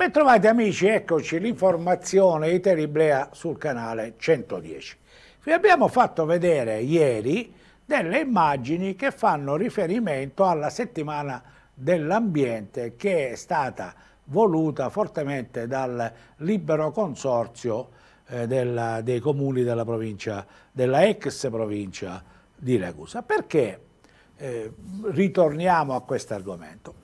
Ben trovati amici, eccoci l'informazione di Teriblea sul canale 110. Vi abbiamo fatto vedere ieri delle immagini che fanno riferimento alla settimana dell'ambiente che è stata voluta fortemente dal libero consorzio eh, della, dei comuni della provincia, della ex provincia di Ragusa. Perché eh, ritorniamo a questo argomento?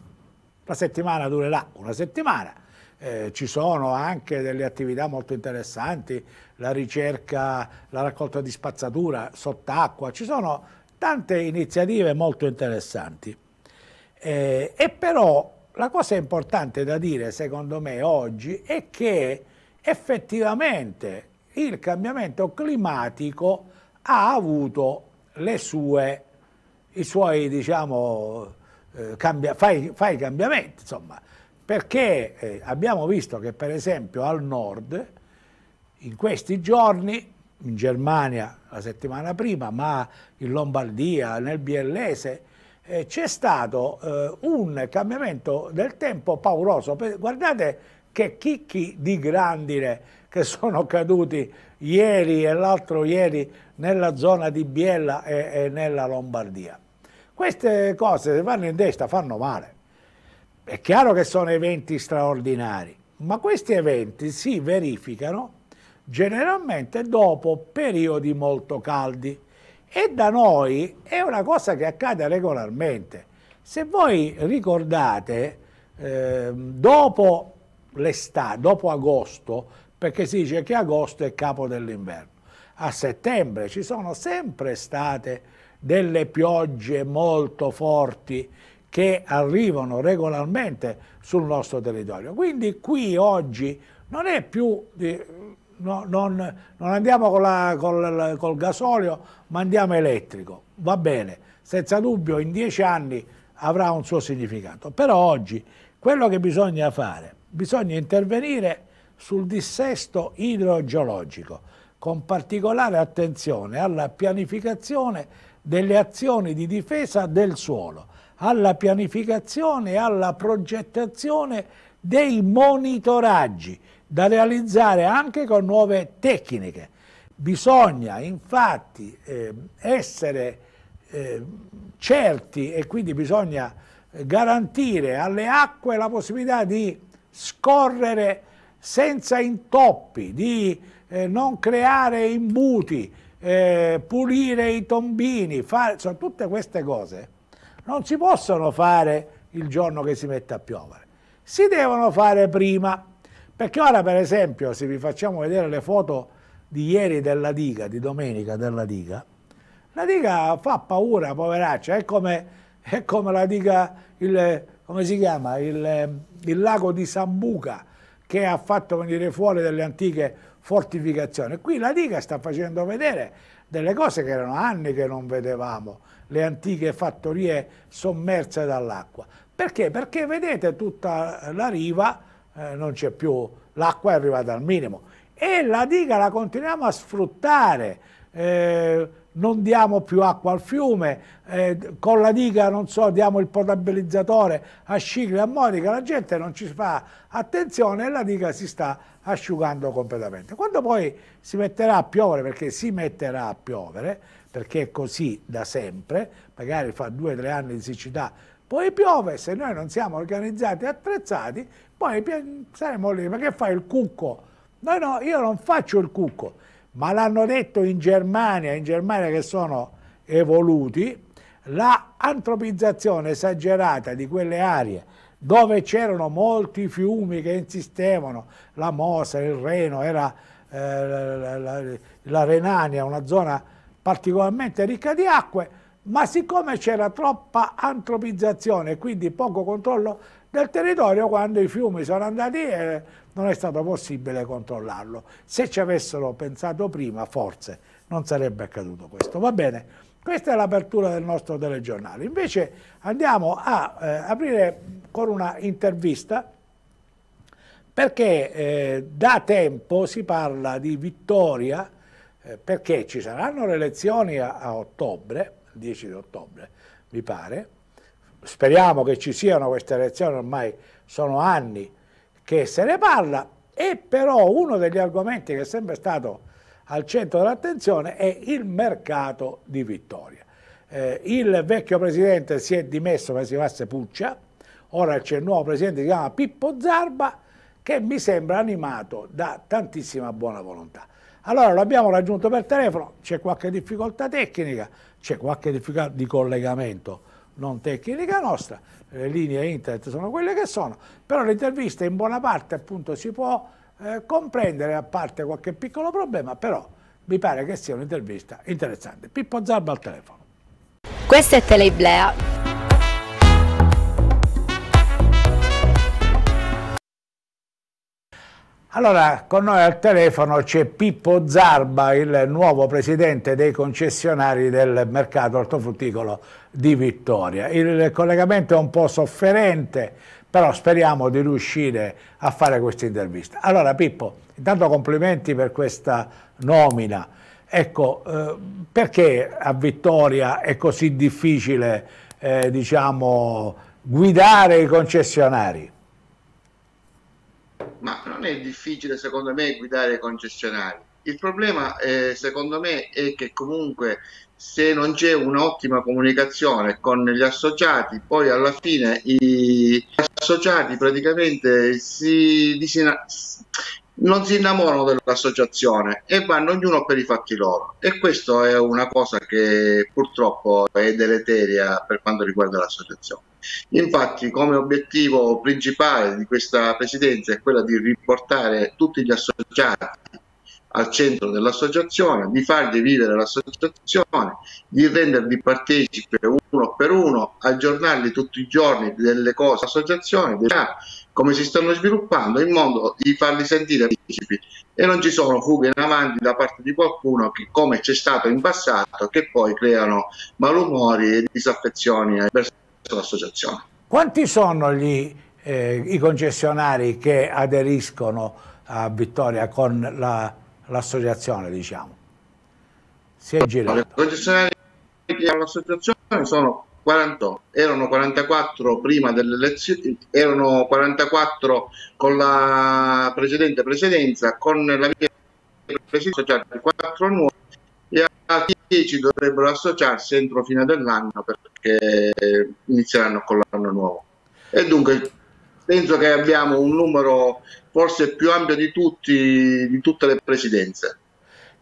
La settimana durerà una settimana, eh, ci sono anche delle attività molto interessanti, la ricerca, la raccolta di spazzatura sott'acqua, ci sono tante iniziative molto interessanti. Eh, e però la cosa importante da dire secondo me oggi è che effettivamente il cambiamento climatico ha avuto sue, i suoi diciamo, eh, cambia, fai, fai cambiamenti, insomma perché eh, abbiamo visto che per esempio al nord in questi giorni, in Germania la settimana prima, ma in Lombardia, nel Biellese, eh, c'è stato eh, un cambiamento del tempo pauroso. Guardate che chicchi di grandine che sono caduti ieri e l'altro ieri nella zona di Biella e, e nella Lombardia. Queste cose se vanno in testa fanno male. È chiaro che sono eventi straordinari, ma questi eventi si verificano generalmente dopo periodi molto caldi e da noi è una cosa che accade regolarmente. Se voi ricordate, eh, dopo l'estate, dopo agosto, perché si dice che agosto è capo dell'inverno, a settembre ci sono sempre state delle piogge molto forti che arrivano regolarmente sul nostro territorio. Quindi qui oggi non è più... Di, no, non, non, andiamo con la, col, col gasolio, ma andiamo elettrico. Va bene, senza dubbio in dieci anni avrà un suo significato. Però oggi quello che bisogna fare, bisogna intervenire sul dissesto idrogeologico, con particolare attenzione alla pianificazione delle azioni di difesa del suolo alla pianificazione e alla progettazione dei monitoraggi da realizzare anche con nuove tecniche. Bisogna infatti eh, essere eh, certi e quindi bisogna garantire alle acque la possibilità di scorrere senza intoppi, di eh, non creare imbuti, eh, pulire i tombini, fare, sono tutte queste cose non si possono fare il giorno che si mette a piovere, si devono fare prima, perché ora per esempio se vi facciamo vedere le foto di ieri della diga, di domenica della diga, la diga fa paura, poveraccia, è come, è come la diga, il, come si chiama, il, il lago di Sambuca che ha fatto venire fuori delle antiche fortificazioni. Qui la diga sta facendo vedere delle cose che erano anni che non vedevamo, le antiche fattorie sommerse dall'acqua. Perché? Perché vedete tutta la riva, eh, non c'è più, l'acqua è arrivata al minimo e la diga la continuiamo a sfruttare. Eh, non diamo più acqua al fiume, eh, con la diga, non so, diamo il potabilizzatore a Scicli, e a Monica, la gente non ci fa attenzione e la diga si sta asciugando completamente. Quando poi si metterà a piovere, perché si metterà a piovere, perché è così da sempre, magari fa due o tre anni di siccità, poi piove, se noi non siamo organizzati e attrezzati, poi saremo lì, ma che fai il cucco? No, no, io non faccio il cucco, ma l'hanno detto in Germania, in Germania che sono evoluti, la antropizzazione esagerata di quelle aree dove c'erano molti fiumi che insistevano, la Mosa, il Reno, era eh, la, la, la Renania, una zona particolarmente ricca di acque, ma siccome c'era troppa antropizzazione e quindi poco controllo del territorio quando i fiumi sono andati e eh, non è stato possibile controllarlo. Se ci avessero pensato prima, forse non sarebbe accaduto questo. Va bene, questa è l'apertura del nostro telegiornale. Invece andiamo a eh, aprire con una intervista perché eh, da tempo si parla di vittoria eh, perché ci saranno le elezioni a, a ottobre, 10 di ottobre mi pare, speriamo che ci siano queste elezioni, ormai sono anni che se ne parla, e però uno degli argomenti che è sempre stato al centro dell'attenzione è il mercato di Vittoria. Eh, il vecchio presidente si è dimesso perché si chiamasse Puccia, ora c'è il nuovo presidente che si chiama Pippo Zarba, che mi sembra animato da tantissima buona volontà. Allora lo abbiamo raggiunto per telefono, c'è qualche difficoltà tecnica, c'è qualche difficoltà di collegamento non tecnica nostra, le linee internet sono quelle che sono, però l'intervista in buona parte appunto si può eh, comprendere, a parte qualche piccolo problema, però mi pare che sia un'intervista interessante. Pippo Zarba al telefono. Questa è Teleiblea. Allora, con noi al telefono c'è Pippo Zarba, il nuovo presidente dei concessionari del mercato ortofrutticolo di Vittoria. Il collegamento è un po' sofferente, però speriamo di riuscire a fare questa intervista. Allora, Pippo, intanto complimenti per questa nomina. Ecco, eh, perché a Vittoria è così difficile, eh, diciamo, guidare i concessionari? ma non è difficile secondo me guidare i concessionari. Il problema eh, secondo me è che comunque se non c'è un'ottima comunicazione con gli associati, poi alla fine gli associati praticamente si, disina- non si innamorano dell'associazione e vanno ognuno per i fatti loro e questa è una cosa che purtroppo è deleteria per quanto riguarda l'associazione. Infatti come obiettivo principale di questa presidenza è quella di riportare tutti gli associati al centro dell'associazione, di farli vivere l'associazione, di renderli partecipi uno per uno, aggiornarli tutti i giorni delle cose dell'associazione, dei come si stanno sviluppando in modo di farli sentire partecipi e non ci sono fughe in avanti da parte di qualcuno che come c'è stato in passato che poi creano malumori e disaffezioni verso l'associazione. Quanti sono gli, eh, i concessionari che aderiscono a Vittoria con l'associazione diciamo? Si è girato. I concessionari che hanno l'associazione sono 48, erano 44 prima delle elezioni, erano 44 con la precedente presidenza, con la mia presidenza già 4 nuovi e altri 10 dovrebbero associarsi entro fine dell'anno perché inizieranno con l'anno nuovo. E dunque penso che abbiamo un numero forse più ampio di, tutti, di tutte le presidenze.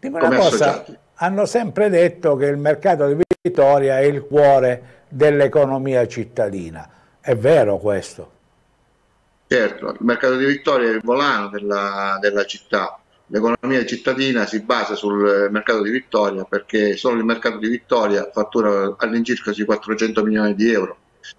Dimmi cosa, hanno sempre detto che il mercato di Vittoria è il cuore dell'economia cittadina. È vero questo? Certo, il mercato di Vittoria è il volano della, della città. L'economia cittadina si basa sul mercato di Vittoria perché solo il mercato di Vittoria fattura all'incirca sui 400 milioni di euro.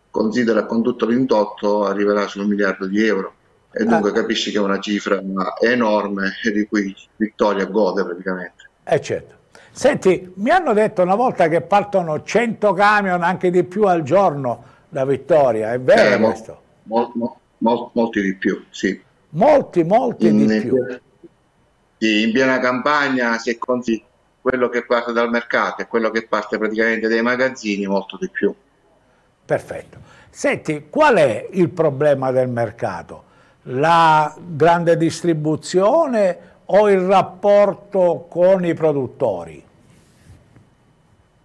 Considera con tutto l'indotto arriverà su un miliardo di euro e eh. dunque ah. capisci che è una cifra enorme di cui Vittoria gode praticamente. Eh certo. Senti, mi hanno detto una volta che partono 100 camion, anche di più al giorno, da Vittoria, è vero eh, questo? Mol, mol, mol, molti di più, sì. Molti, molti in, di più. Sì, in piena campagna, se conti quello che parte dal mercato e quello che parte praticamente dai magazzini, molto di più. Perfetto. Senti, qual è il problema del mercato? La grande distribuzione o il rapporto con i produttori?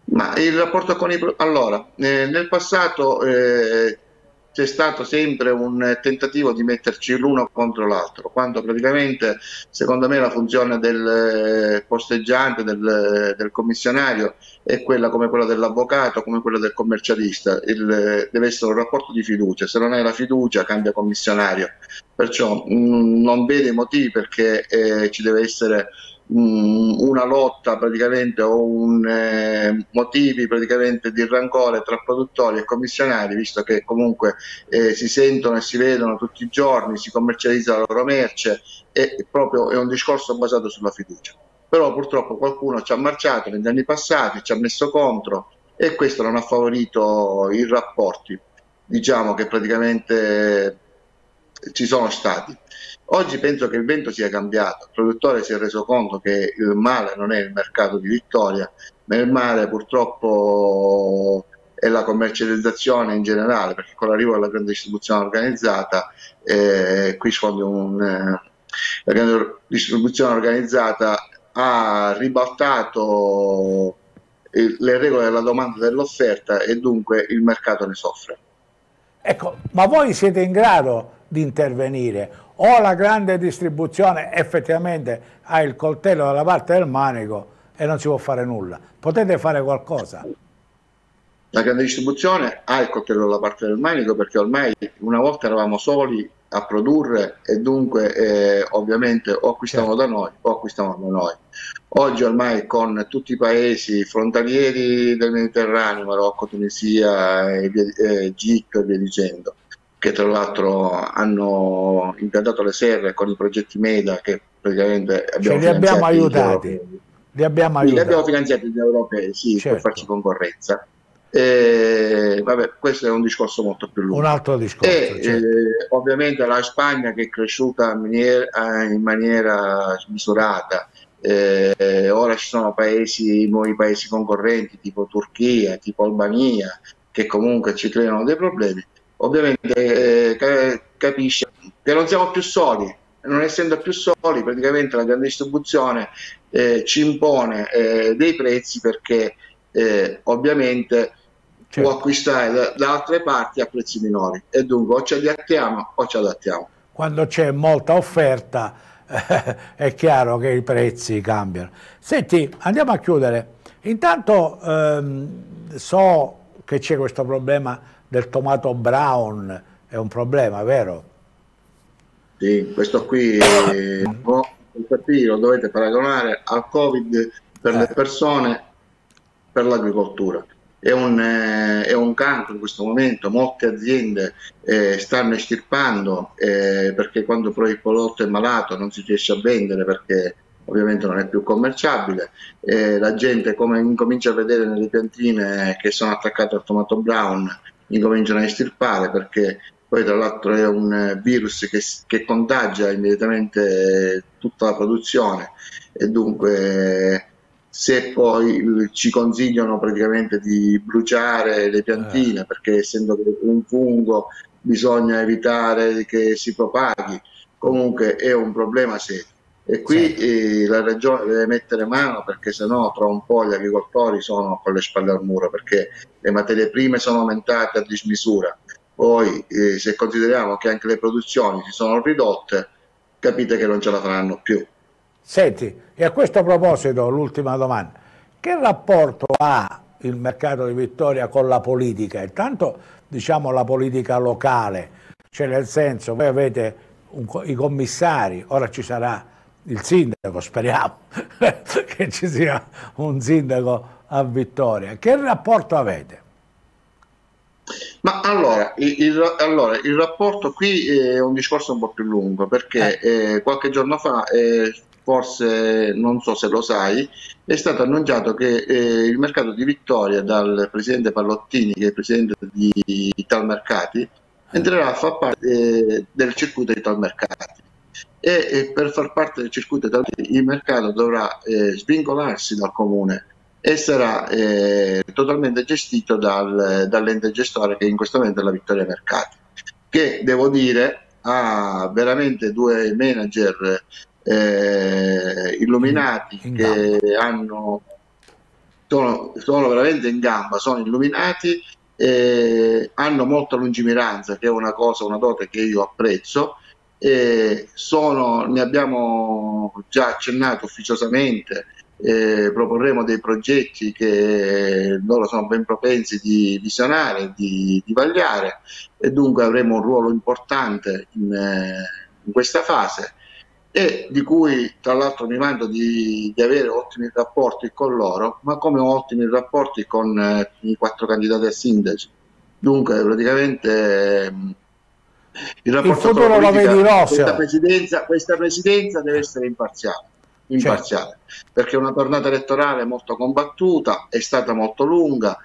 Ma il rapporto con i produttori... Allora, eh, nel passato eh, c'è stato sempre un tentativo di metterci l'uno contro l'altro, quando praticamente secondo me la funzione del eh, posteggiante, del, eh, del commissionario è quella come quella dell'avvocato, come quella del commercialista, Il, eh, deve essere un rapporto di fiducia, se non è la fiducia cambia commissionario, perciò mh, mm, non vedo i motivi perché eh, ci deve essere Mm, una lotta praticamente o un, eh, motivi praticamente di rancore tra produttori e commissionari, visto che comunque eh, si sentono e si vedono tutti i giorni, si commercializza la loro merce e proprio è un discorso basato sulla fiducia. Però purtroppo qualcuno ci ha marciato negli anni passati, ci ha messo contro e questo non ha favorito i rapporti. Diciamo che praticamente ci sono stati. Oggi penso che il vento sia cambiato, il produttore si è reso conto che il male non è il mercato di Vittoria, ma il male purtroppo è la commercializzazione in generale, perché con l'arrivo della grande distribuzione organizzata, eh, qui sfondo un, eh, la grande distribuzione organizzata ha ribaltato le regole della domanda e dell'offerta e dunque il mercato ne soffre. Ecco, ma voi siete in grado di intervenire. O la grande distribuzione effettivamente ha il coltello dalla parte del manico e non si può fare nulla. Potete fare qualcosa? La grande distribuzione ha il coltello dalla parte del manico perché ormai una volta eravamo soli a produrre e dunque eh, ovviamente o acquistavano certo. da noi o acquistavano da noi. Oggi ormai con tutti i paesi frontalieri del Mediterraneo, Marocco, Tunisia, eh, Egitto e via dicendo, che tra l'altro hanno impiantato le serre con i progetti MEDA che praticamente cioè, abbiamo cioè, li abbiamo aiutati. Li abbiamo, aiutati. li abbiamo finanziati gli europei eh, sì, certo. per farci concorrenza. Eh, vabbè, questo è un discorso molto più lungo. Un altro discorso. E, certo. eh, ovviamente la Spagna che è cresciuta in maniera, eh, in maniera smisurata, eh, ora ci sono paesi, nuovi paesi concorrenti tipo Turchia, tipo Albania, che comunque ci creano dei problemi ovviamente eh, capisce che non siamo più soli. Non essendo più soli, praticamente la grande distribuzione eh, ci impone eh, dei prezzi perché eh, ovviamente certo. può acquistare da, da, altre parti a prezzi minori e dunque o ci adattiamo o ci adattiamo. Quando c'è molta offerta è chiaro che i prezzi cambiano. Senti, andiamo a chiudere. Intanto ehm, so che c'è questo problema del tomato brown è un problema, vero? Sì, questo qui eh, lo dovete paragonare al Covid per le eh. persone, per l'agricoltura. È un, eh, è un, cancro in questo momento, molte aziende eh, stanno estirpando eh, perché quando poi il prodotto è malato non si riesce a vendere perché ovviamente non è più commerciabile, eh, la gente come incomincia a vedere nelle piantine che sono attaccate al tomato brown incominciano a estirpare perché poi tra l'altro è un virus che, che contagia immediatamente tutta la produzione e dunque se poi eh, ci consigliano praticamente di bruciare le piantine eh. perché essendo un fungo bisogna evitare che si propaghi comunque è un problema serio e qui certo. eh, la regione deve mettere mano perché sennò tra un po' gli agricoltori sono con le spalle al muro perché le materie prime sono aumentate a dismisura, poi eh, se consideriamo che anche le produzioni si sono ridotte, capite che non ce la faranno più. Senti, e a questo proposito l'ultima domanda, che rapporto ha il mercato di Vittoria con la politica? Intanto diciamo la politica locale, cioè nel senso voi avete un, i commissari, ora ci sarà il sindaco, speriamo che ci sia un sindaco a Vittoria. Che rapporto avete? Ma allora il, il, allora, il rapporto qui è un discorso un po' più lungo perché eh. Eh, qualche giorno fa, eh, forse non so se lo sai, è stato annunciato che eh, il mercato di Vittoria dal presidente Pallottini, che è presidente di Talmercati, eh. entrerà a far parte eh, del circuito di Talmercati. e per far parte del circuito di Talmercati il mercato dovrà svincolarsi dal comune e sarà eh, totalmente gestito dal, dall'ente gestore che in questo momento è la Vittoria Mercati, che devo dire ha veramente due manager eh, illuminati in, in che hanno, sono, sono, veramente in gamba, sono illuminati, eh, hanno molta lungimiranza, che è una cosa, una dote che io apprezzo. Sono, ne abbiamo già accennato ufficiosamente eh, proporremo dei progetti che loro sono ben propensi di visionare, di, di vagliare e dunque avremo un ruolo importante in, eh, in questa fase e di cui tra l'altro mi mando di, di, avere ottimi rapporti con loro, ma come ho ottimi rapporti con eh, i quattro candidati a sindaci. Dunque praticamente ehm, il rapporto il futuro lo vedi Questa presidenza, questa presidenza deve essere imparziale imparziale, certo. perché una tornata elettorale molto combattuta, è stata molto lunga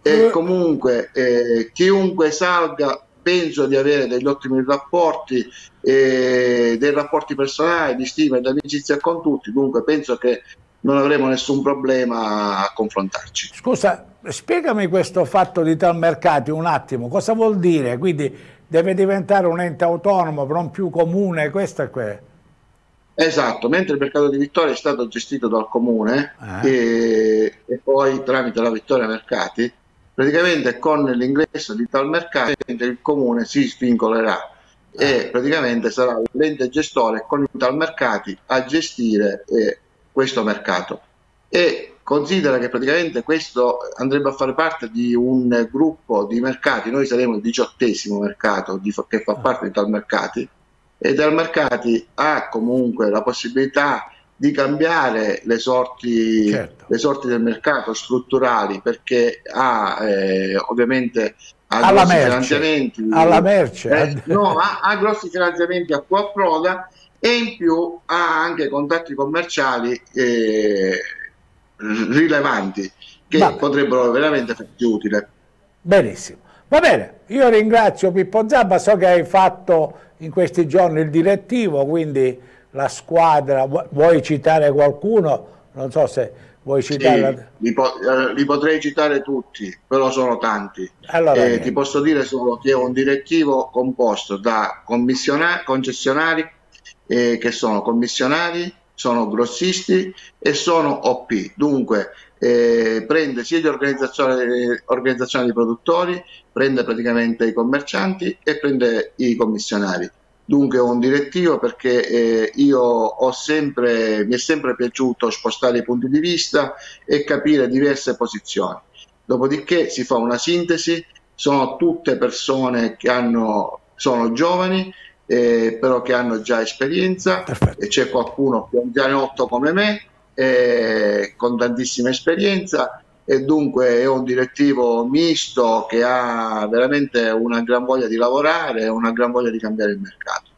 e eh. comunque eh, chiunque salga penso di avere degli ottimi rapporti, eh, dei rapporti personali, di stima e di amicizia con tutti, dunque penso che non avremo nessun problema a confrontarci. Scusa, spiegami questo fatto di tal mercato un attimo, cosa vuol dire? Quindi deve diventare un ente autonomo, non più comune, questo è quello. Esatto, mentre il mercato di Vittoria è stato gestito dal comune ah. e, e, poi tramite la Vittoria Mercati, praticamente con l'ingresso di tal mercato il comune si svincolerà ah. e eh. praticamente sarà l'ente gestore con i tal mercati a gestire eh, questo mercato. E considera che praticamente questo andrebbe a fare parte di un gruppo di mercati, noi saremo il diciottesimo mercato di, che fa eh. parte di tal mercati e Dalmarcati ha comunque la possibilità di cambiare le sorti, certo. le sorti del mercato strutturali perché ha eh, ovviamente ha alla grossi merce. finanziamenti alla merce eh, no, ha, ha grossi finanziamenti a cui approda e in più ha anche contatti commerciali eh, rilevanti che Vabbè. potrebbero veramente farti utile benissimo Va bene, io ringrazio Pippo Zabba, so che hai fatto in questi giorni il direttivo, quindi la squadra, vuoi citare qualcuno? Non so se vuoi citare... Sì, li, po eh, li, potrei citare tutti, però sono tanti. Allora, eh, ti posso dire solo che è un direttivo composto da concessionari, eh, che sono commissionari, sono grossisti e sono OP. Dunque eh, prende sia gli organizzazioni, organizzazioni di produttori, prende praticamente i commercianti e prende i commissionari. Dunque ho un direttivo perché eh, io ho sempre, mi è sempre piaciuto spostare i punti di vista e capire diverse posizioni. Dopodiché si fa una sintesi, sono tutte persone che hanno, sono giovani, eh, però che hanno già esperienza, e c'è qualcuno più anzianotto come me, eh, con tantissima esperienza e dunque è un direttivo misto che ha veramente una gran voglia di lavorare, una gran voglia di cambiare il mercato.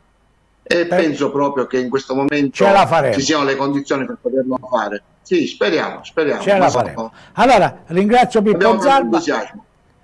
E Beh, penso proprio che in questo momento ci siano le condizioni per poterlo fare. Sì, speriamo, speriamo. Ce la faremo. Allora, ringrazio Pippo Zalba.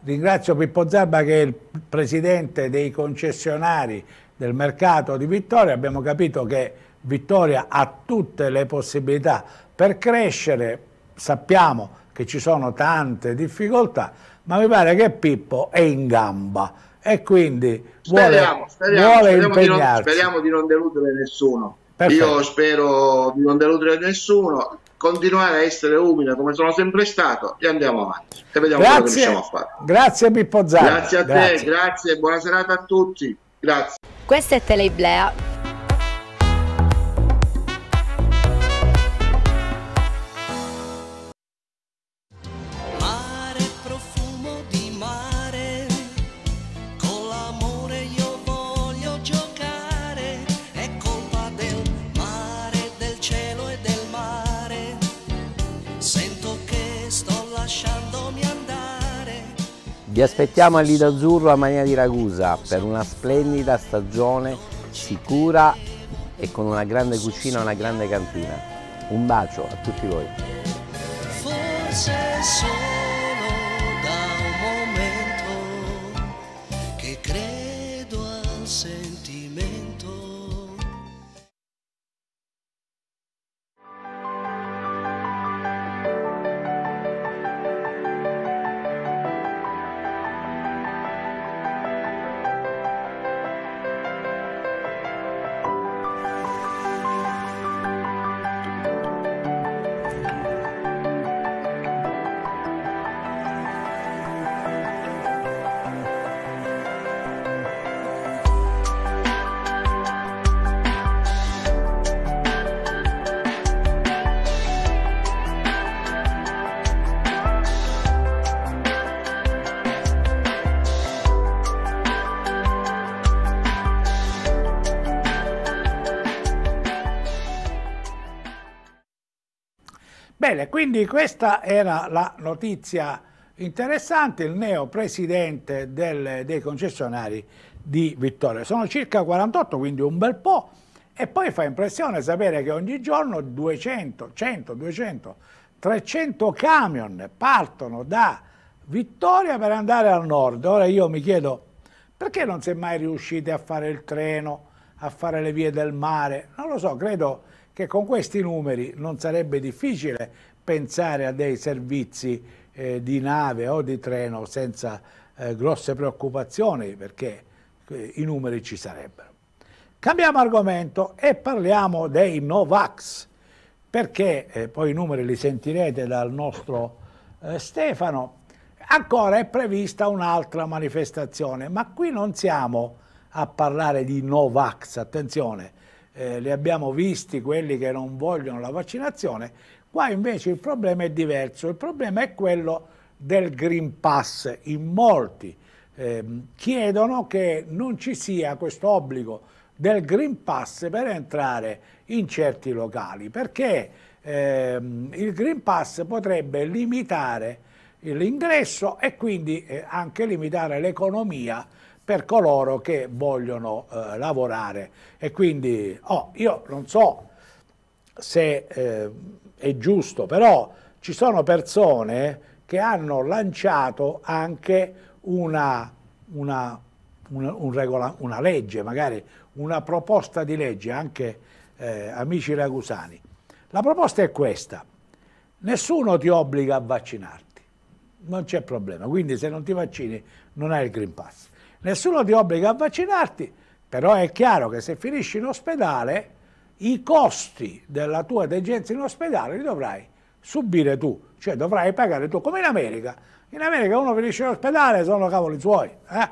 Ringrazio Pippo Zalba che è il presidente dei concessionari del mercato di Vittoria. Abbiamo capito che Vittoria ha tutte le possibilità per crescere, sappiamo che ci sono tante difficoltà, ma mi pare che Pippo è in gamba e quindi speriamo, vuole, speriamo, vuole speriamo impegnarsi. Di non, speriamo di non deludere nessuno. Perfetto. Io spero di non deludere nessuno, continuare a essere umile come sono sempre stato e andiamo avanti e vediamo grazie, cosa riusciamo a fare. Grazie Pippo Zara. Grazie a grazie. te, grazie, buona serata a tutti. Grazie. Questa è Teleiblea Vi aspettiamo a Lido Azzurro a Mania di Ragusa per una splendida stagione sicura e con una grande cucina e una grande cantina. Un bacio a tutti voi. Bene, quindi questa era la notizia interessante, il neo presidente del, dei concessionari di Vittoria. Sono circa 48, quindi un bel po', e poi fa impressione sapere che ogni giorno 200, 100, 200, 300 camion partono da Vittoria per andare al nord. Ora io mi chiedo, perché non si è mai riusciti a fare il treno, a fare le vie del mare? Non lo so, credo che con questi numeri non sarebbe difficile pensare a dei servizi eh, di nave o di treno senza eh, grosse preoccupazioni perché eh, i numeri ci sarebbero. Cambiamo argomento e parliamo dei Novax perché eh, poi i numeri li sentirete dal nostro eh, Stefano. Ancora è prevista un'altra manifestazione, ma qui non siamo a parlare di Novax, attenzione, eh, li abbiamo visti quelli che non vogliono la vaccinazione, Qua invece il problema è diverso, il problema è quello del Green Pass. In molti eh, chiedono che non ci sia questo obbligo del Green Pass per entrare in certi locali, perché eh, il Green Pass potrebbe limitare l'ingresso e quindi eh, anche limitare l'economia per coloro che vogliono eh, lavorare. E quindi oh, io non so se ehm, è giusto, però ci sono persone che hanno lanciato anche una, una, una, un regola, una legge, magari una proposta di legge, anche eh, amici ragusani. La proposta è questa, nessuno ti obbliga a vaccinarti, non c'è problema, quindi se non ti vaccini non hai il Green Pass. Nessuno ti obbliga a vaccinarti, però è chiaro che se finisci in ospedale i costi della tua degenza in ospedale li dovrai subire tu, cioè dovrai pagare tu, come in America. In America uno finisce in ospedale e sono cavoli suoi. Eh?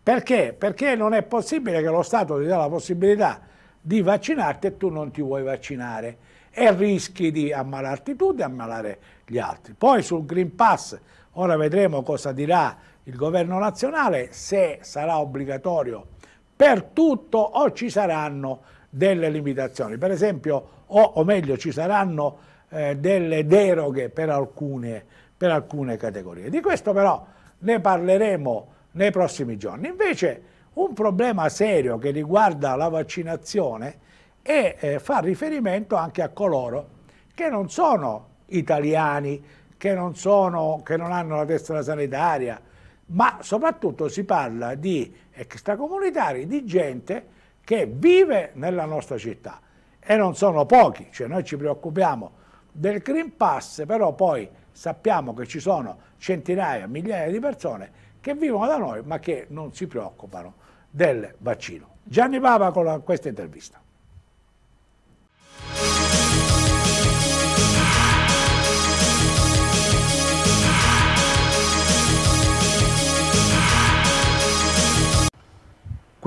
Perché? Perché non è possibile che lo Stato ti dà la possibilità di vaccinarti e tu non ti vuoi vaccinare e rischi di ammalarti tu, di ammalare gli altri. Poi sul Green Pass, ora vedremo cosa dirà il governo nazionale, se sarà obbligatorio per tutto o ci saranno delle limitazioni. Per esempio, o, o meglio, ci saranno eh, delle deroghe per alcune, per alcune categorie. Di questo però ne parleremo nei prossimi giorni. Invece un problema serio che riguarda la vaccinazione è, eh, fa riferimento anche a coloro che non sono italiani, che non, sono, che non hanno la testa sanitaria, ma soprattutto si parla di extracomunitari, di gente che vive nella nostra città e non sono pochi, cioè noi ci preoccupiamo del Green Pass, però poi sappiamo che ci sono centinaia, migliaia di persone che vivono da noi ma che non si preoccupano del vaccino. Gianni Papa con la, questa intervista.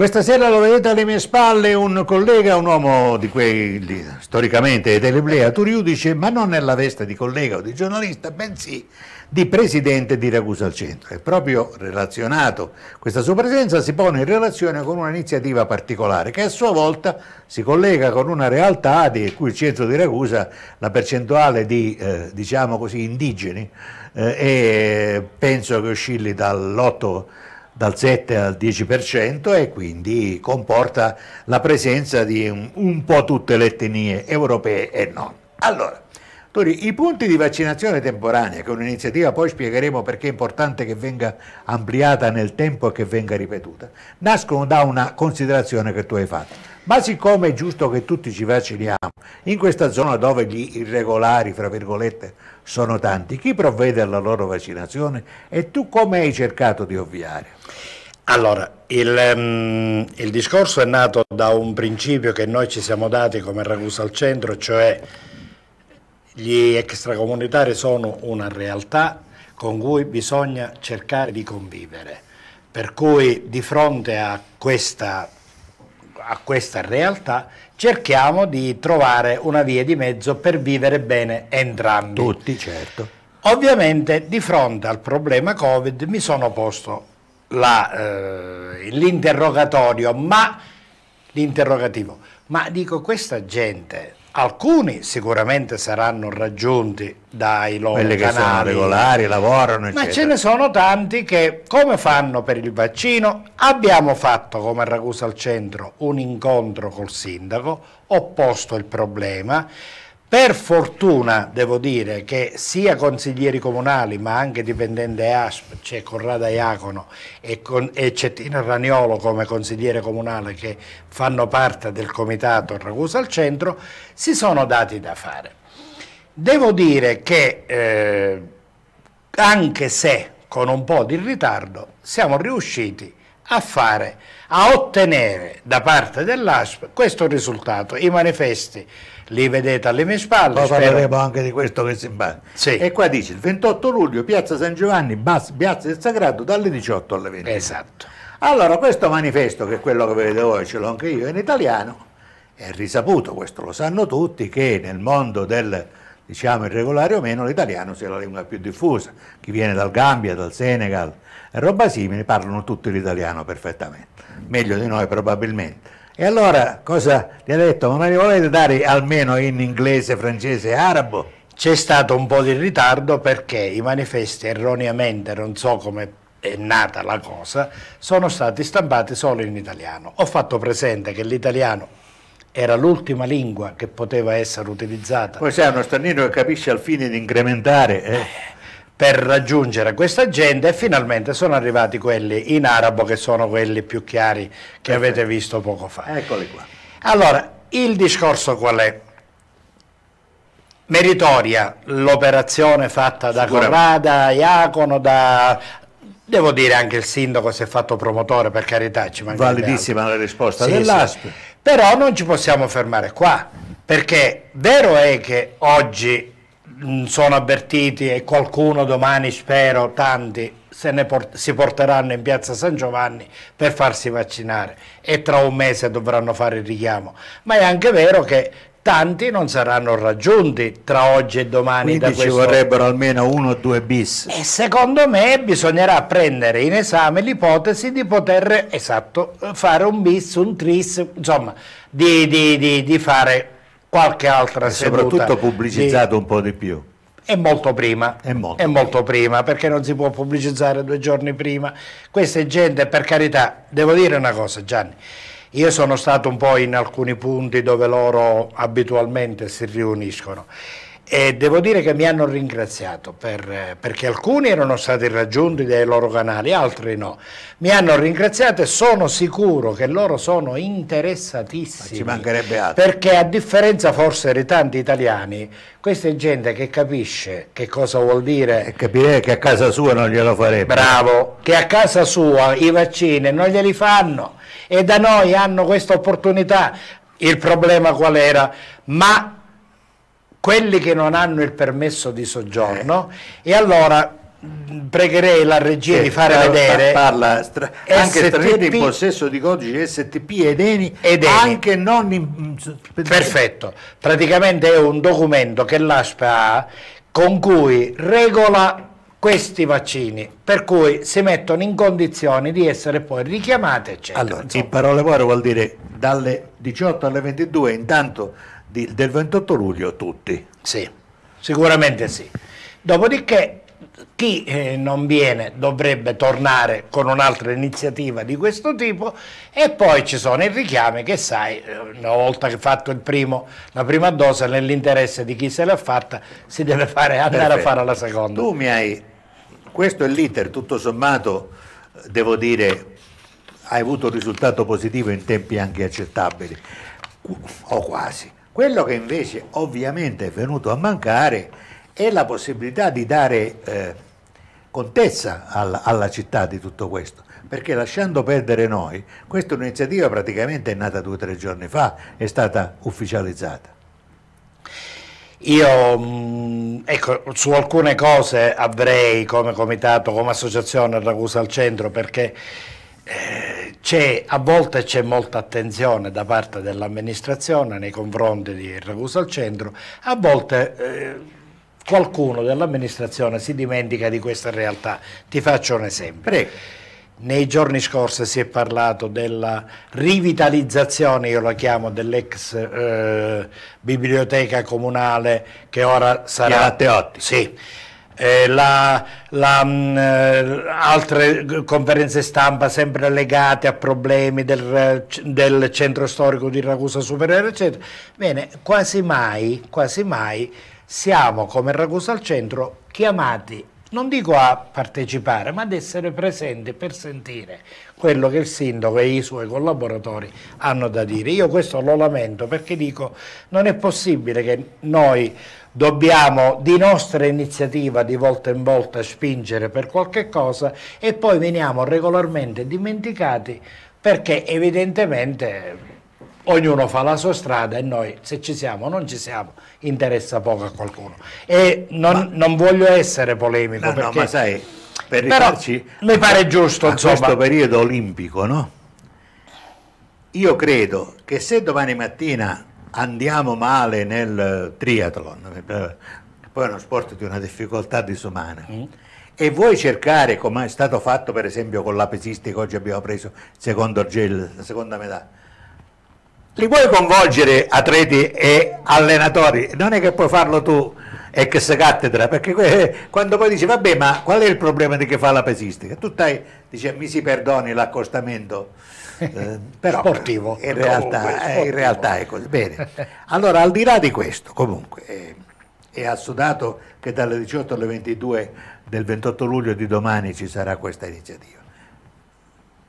Questa sera lo vedete alle mie spalle un collega, un uomo di quei storicamente dell'Eblea Turiudice, ma non nella veste di collega o di giornalista, bensì di presidente di Ragusa al Centro. E proprio relazionato questa sua presenza si pone in relazione con un'iniziativa particolare che a sua volta si collega con una realtà di cui il centro di Ragusa la percentuale di eh, diciamo così, indigeni eh, penso che oscilli dall'8 dal 7 al 10% e quindi comporta la presenza di un, un po' tutte le etnie europee e non. Allora, i punti di vaccinazione temporanea, che è un'iniziativa poi spiegheremo perché è importante che venga ampliata nel tempo e che venga ripetuta, nascono da una considerazione che tu hai fatto. Ma siccome è giusto che tutti ci vacciniamo, in questa zona dove gli irregolari, fra virgolette, sono tanti, chi provvede alla loro vaccinazione e tu come hai cercato di ovviare? Allora, il, um, il discorso è nato da un principio che noi ci siamo dati come Ragusa al centro, cioè gli extracomunitari sono una realtà con cui bisogna cercare di convivere. Per cui di fronte a questa a questa realtà, cerchiamo di trovare una via di mezzo per vivere bene entrambi. Tutti, certo. Ovviamente di fronte al problema Covid mi sono posto eh, l'interrogatorio, eh, ma l'interrogativo, ma dico questa gente Alcuni sicuramente saranno raggiunti dai loro Quelli che sono regolari, lavorano, eccetera. Ma ce ne sono tanti che, come fanno per il vaccino, abbiamo fatto come Ragusa al Centro un incontro col sindaco, ho posto il problema, per fortuna devo dire che sia consiglieri comunali ma anche dipendente ASP, c'è Corrada Iacono e, con, e Cettina Raniolo come consigliere comunale che fanno parte del comitato Ragusa al centro, si sono dati da fare. Devo dire che eh, anche se con un po' di ritardo siamo riusciti a fare, a ottenere da parte dell'ASP questo risultato, i manifesti li vedete alle mie spalle. Poi spero... parleremo anche di questo che si impara. Sì. E qua dice il 28 luglio, piazza San Giovanni, Bas, piazza del Sagrato, dalle 18 alle 20. Esatto. Allora, questo manifesto, che è quello che vedete voi, ce l'ho anche io in italiano, è risaputo, questo lo sanno tutti, che nel mondo del diciamo irregolare o meno, l'italiano sia la lingua più diffusa. Chi viene dal Gambia, dal Senegal, e roba simile, parlano tutti l'italiano perfettamente, meglio di noi probabilmente. E allora cosa gli ha detto? Ma mi volete dare almeno in inglese, francese e arabo? C'è stato un po' di ritardo perché i manifesti erroneamente, non so come è nata la cosa, sono stati stampati solo in italiano. Ho fatto presente che l'italiano era l'ultima lingua che poteva essere utilizzata. Poi sai, uno straniero che capisce al fine di incrementare... Eh. eh per raggiungere questa gente e finalmente sono arrivati quelli in arabo che sono quelli più chiari che Perfetto. avete visto poco fa. Eccoli qua. Allora, il discorso qual è? Meritoria l'operazione fatta da Corrada, Iacono, da Devo dire anche il sindaco si è fatto promotore, per carità, ci manca Validissima la risposta sì, dell'ASP. Sì. Però non ci possiamo fermare qua, perché vero è che oggi sono avvertiti e qualcuno domani, spero, tanti, se ne port si porteranno in piazza San Giovanni per farsi vaccinare e tra un mese dovranno fare il richiamo. Ma è anche vero che tanti non saranno raggiunti tra oggi e domani. Quindi questo... ci vorrebbero almeno uno o due bis. E secondo me bisognerà prendere in esame l'ipotesi di poter, esatto, fare un bis, un tris, insomma, di, di, di, di fare qualche altra e seduta. Soprattutto pubblicizzato di... un po' di più. È molto prima, è molto, è molto prima. perché non si può pubblicizzare due giorni prima. Questa gente, per carità, devo dire una cosa Gianni, io sono stato un po' in alcuni punti dove loro abitualmente si riuniscono e devo dire che mi hanno ringraziato per, perché alcuni erano stati raggiunti dai loro canali, altri no. Mi hanno ringraziato e sono sicuro che loro sono interessatissimi. Ma ci mancherebbe altro. Perché a differenza forse di tanti italiani, questa è gente che capisce che cosa vuol dire. E capire che a casa sua non glielo farebbe. Bravo, che a casa sua i vaccini non glieli fanno e da noi hanno questa opportunità. Il problema qual era? Ma quelli che non hanno il permesso di soggiorno eh. e allora pregherei la regia sì, di eh, fare parla, vedere parla stra- anche stranieri in possesso di codici STP ed ENI, ed ENI. anche non in... perfetto praticamente è un documento che l'ASPA ha con cui regola questi vaccini, per cui si mettono in condizioni di essere poi richiamate, eccetera. Allora, in parole povere vuol dire dalle 18 alle 22, intanto di, del 28 luglio tutti. Sì, sicuramente sì. Dopodiché chi eh, non viene dovrebbe tornare con un'altra iniziativa di questo tipo e poi ci sono i richiami che sai, eh, una volta che fatto primo, la prima dose nell'interesse di chi se l'ha fatta si deve fare andare Perfetto. a fare la seconda. Tu mi hai, questo è l'iter tutto sommato, devo dire, hai avuto un risultato positivo in tempi anche accettabili o quasi. Quello che invece ovviamente è venuto a mancare è la possibilità di dare eh, contezza alla, alla città di tutto questo, perché lasciando perdere noi, questa iniziativa praticamente è nata due o tre giorni fa, è stata ufficializzata. Io mm, ecco, su alcune cose avrei come comitato, come associazione Ragusa al centro, perché eh, a volte c'è molta attenzione da parte dell'amministrazione nei confronti di Ragusa al centro, a volte eh, qualcuno dell'amministrazione si dimentica di questa realtà. Ti faccio un esempio. Prego. Nei giorni scorsi si è parlato della rivitalizzazione, io la chiamo, dell'ex eh, biblioteca comunale che ora sarà... Teotti. Sì eh, la, la, mh, mm, eh, altre conferenze stampa sempre legate a problemi del, del centro storico di Ragusa Superiore, eccetera. Bene, quasi mai, quasi mai siamo come Ragusa al centro chiamati non dico a partecipare, ma ad essere presente per sentire quello che il sindaco e i suoi collaboratori hanno da dire. Io questo lo lamento perché dico non è possibile che noi dobbiamo di nostra iniziativa di volta in volta spingere per qualche cosa e poi veniamo regolarmente dimenticati perché evidentemente ognuno fa la sua strada e noi se ci siamo o non ci siamo interessa poco a qualcuno e non, ma, non voglio essere polemico no, perché no, sai per rifarci mi pare giusto a insomma. questo periodo olimpico no? io credo che se domani mattina andiamo male nel eh, triathlon eh, poi è uno sport di una difficoltà disumana mm. e vuoi cercare come è stato fatto per esempio con la pesistica oggi abbiamo preso il secondo gel la seconda medaglia li puoi coinvolgere atleti e allenatori? Non è che puoi farlo tu ex cattedra, perché quando poi dici vabbè ma qual è il problema di che fa la pesistica? Tu stai, dice mi si perdoni l'accostamento, eh, però sportivo. In, realtà, eh, sportivo. in realtà è così. Bene, allora al di là di questo comunque eh, è assodato che dalle 18 alle 22 del 28 luglio di domani ci sarà questa iniziativa.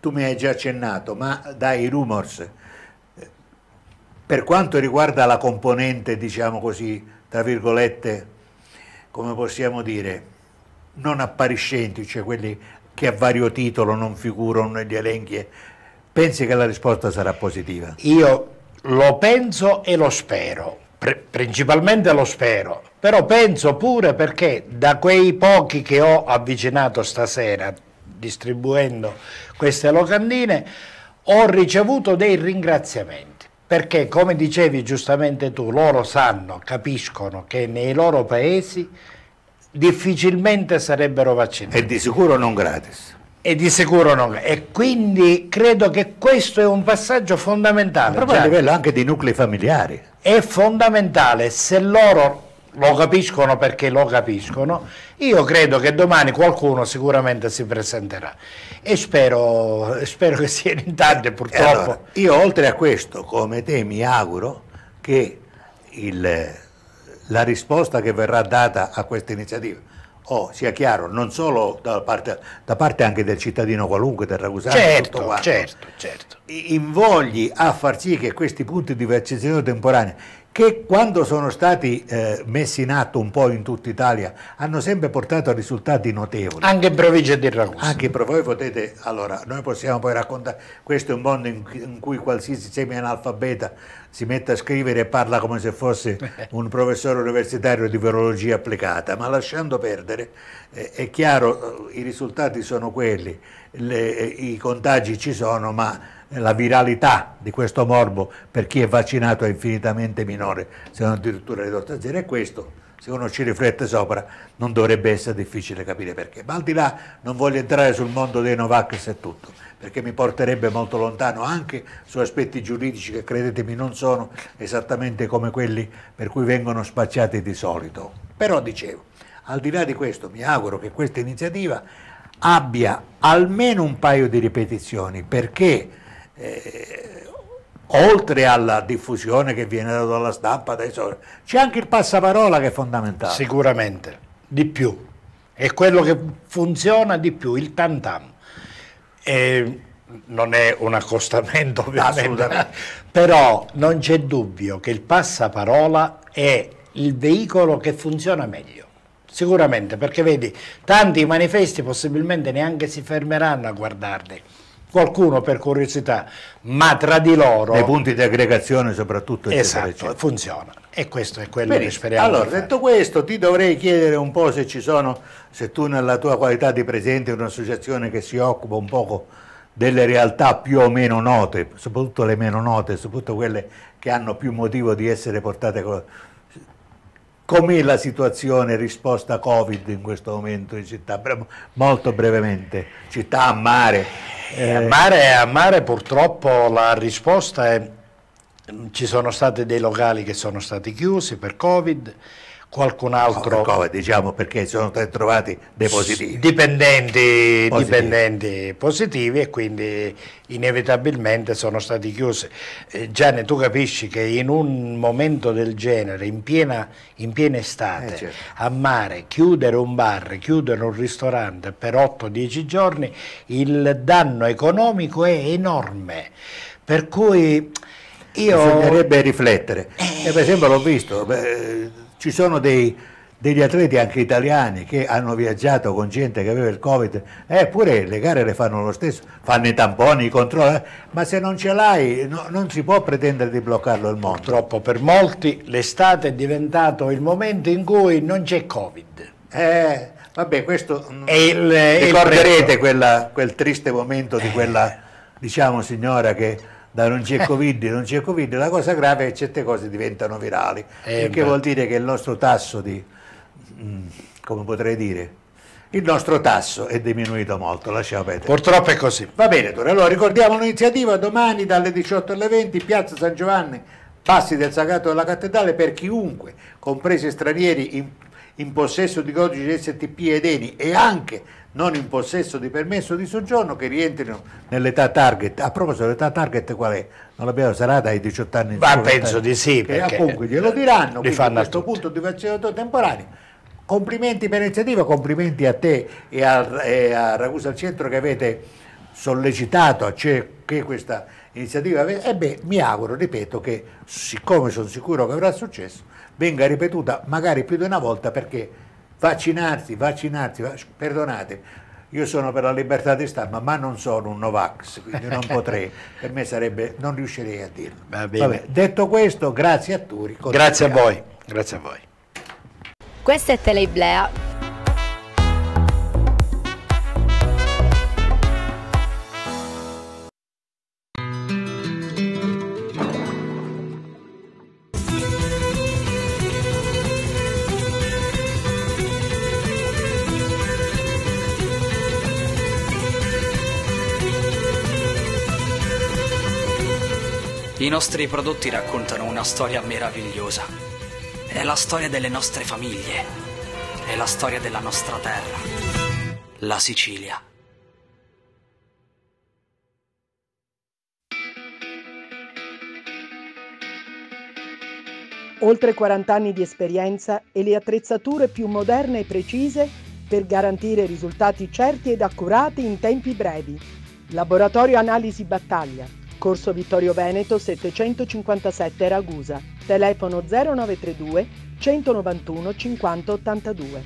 Tu mi hai già accennato, ma dai rumors per quanto riguarda la componente, diciamo così, tra virgolette, come possiamo dire, non appariscenti, cioè quelli che a vario titolo non figurano negli elenchi, pensi che la risposta sarà positiva? Io lo penso e lo spero, principalmente lo spero, però penso pure perché da quei pochi che ho avvicinato stasera distribuendo queste locandine ho ricevuto dei ringraziamenti perché come dicevi giustamente tu, loro sanno, capiscono che nei loro paesi difficilmente sarebbero vaccinati. E di sicuro non gratis. E di sicuro non gratis. E quindi credo che questo è un passaggio fondamentale. proprio a cioè livello anche di nuclei familiari. È fondamentale se loro lo capiscono perché lo capiscono. Io credo che domani qualcuno sicuramente si presenterà e spero, spero che siano in tanti eh, purtroppo. Allora, io oltre a questo, come te, mi auguro che il, la risposta che verrà data a questa iniziativa Oh, sia chiaro, non solo da parte, da parte anche del cittadino qualunque, del ragusano, certo, tutto certo, certo. certo. invogli a far sì che questi punti di percezione temporanea che quando sono stati eh, messi in atto un po' in tutta Italia hanno sempre portato a risultati notevoli. Anche in provincia di Ragusa. Anche per voi potete, allora, noi possiamo poi raccontare, questo è un mondo in, in cui qualsiasi semi-analfabeta si mette a scrivere e parla come se fosse un professore universitario di virologia applicata, ma lasciando perdere, eh, è chiaro, eh, i risultati sono quelli, le, eh, i contagi ci sono, ma eh, la viralità di questo morbo per chi è vaccinato è infinitamente minore, se non addirittura ridotta a zero, e questo, se uno ci riflette sopra, non dovrebbe essere difficile capire perché. Ma al di là non voglio entrare sul mondo dei Novax e tutto, perché mi porterebbe molto lontano anche su aspetti giuridici che credetemi non sono esattamente come quelli per cui vengono spacciati di solito. Però dicevo, al di là di questo mi auguro che questa iniziativa abbia almeno un paio di ripetizioni perché eh, oltre alla diffusione che viene data dalla stampa, adesso, c'è anche il passaparola che è fondamentale. Sicuramente, di più. È quello che funziona di più, il tantam. E non è un accostamento ovviamente, però non c'è dubbio che il passaparola è il veicolo che funziona meglio. Sicuramente, perché vedi, tanti manifesti possibilmente neanche si fermeranno a guardarli qualcuno per curiosità, ma tra di loro... Nei punti di aggregazione soprattutto. esatto, eccetera. funziona. E questo è quello Bene, che speriamo. Allora, detto questo, ti dovrei chiedere un po' se ci sono, se tu nella tua qualità di presidente di un'associazione che si occupa un poco delle realtà più o meno note, soprattutto le meno note, soprattutto quelle che hanno più motivo di essere portate com'è la situazione risposta Covid in questo momento in città? Molto brevemente, città a mare. Eh, a, mare a mare purtroppo la risposta è ci sono stati dei locali che sono stati chiusi per Covid, qualcun altro. No, come, diciamo perché sono stati trovati dei positivi. Dipendenti, positivi. dipendenti positivi e quindi inevitabilmente sono stati chiusi. Eh, Gianni, tu capisci che in un momento del genere, in piena, in piena estate, eh, certo. a mare, chiudere un bar, chiudere un ristorante per 8-10 giorni, il danno economico è enorme. Per cui io... Bisognerebbe riflettere. Eh, eh per esempio l'ho visto... Beh, ci sono dei, degli atleti anche italiani che hanno viaggiato con gente che aveva il Covid, eppure eh, le gare le fanno lo stesso, fanno i tamponi, i controlli, eh. ma se non ce l'hai no, non si può pretendere di bloccarlo il mondo. Purtroppo per molti l'estate è diventato il momento in cui non c'è Covid. Eh, vabbè, questo... E il, ricorderete il quella, quel triste momento di quella, eh. diciamo, signora che da non c'è eh. covid, non c'è covid, la cosa grave è che certe cose diventano virali, eh, che vuol dire che il nostro tasso di, mm, come potrei dire, il nostro tasso è diminuito molto, lasciamo perdere. Purtroppo è così. Va bene, allora ricordiamo l'iniziativa domani dalle 18 alle 20, Piazza San Giovanni, passi del Sagrato della Cattedrale per chiunque, compresi stranieri in in possesso di codici STP ed ENI e anche non in possesso di permesso di soggiorno che rientrino nell'età target. A proposito, l'età target qual è? Non l'abbiamo sarà dai 18 anni in Ma penso di sì. Che appunto glielo diranno, li a questo tutti. punto di vaccinato temporaneo. Complimenti per l'iniziativa, complimenti a te e a, e a Ragusa al Centro che avete sollecitato a che questa iniziativa... E beh, mi auguro, ripeto, che siccome sono sicuro che avrà successo, venga ripetuta magari più di una volta perché vaccinarsi, vaccinarsi, perdonate, io sono per la libertà di stampa, ma non sono un Novax, quindi non potrei, per me sarebbe, non riuscirei a dirlo. Va Vabbè, detto questo, grazie a tutti. Grazie a voi, grazie a voi. Questa è Teleiblea nostri prodotti raccontano una storia meravigliosa. È la storia delle nostre famiglie. È la storia della nostra terra. La Sicilia. Oltre 40 anni di esperienza e le attrezzature più moderne e precise per garantire risultati certi ed accurati in tempi brevi. Laboratorio Analisi Battaglia Corso Vittorio Veneto 757 Ragusa, telefono 0932 191 50 82.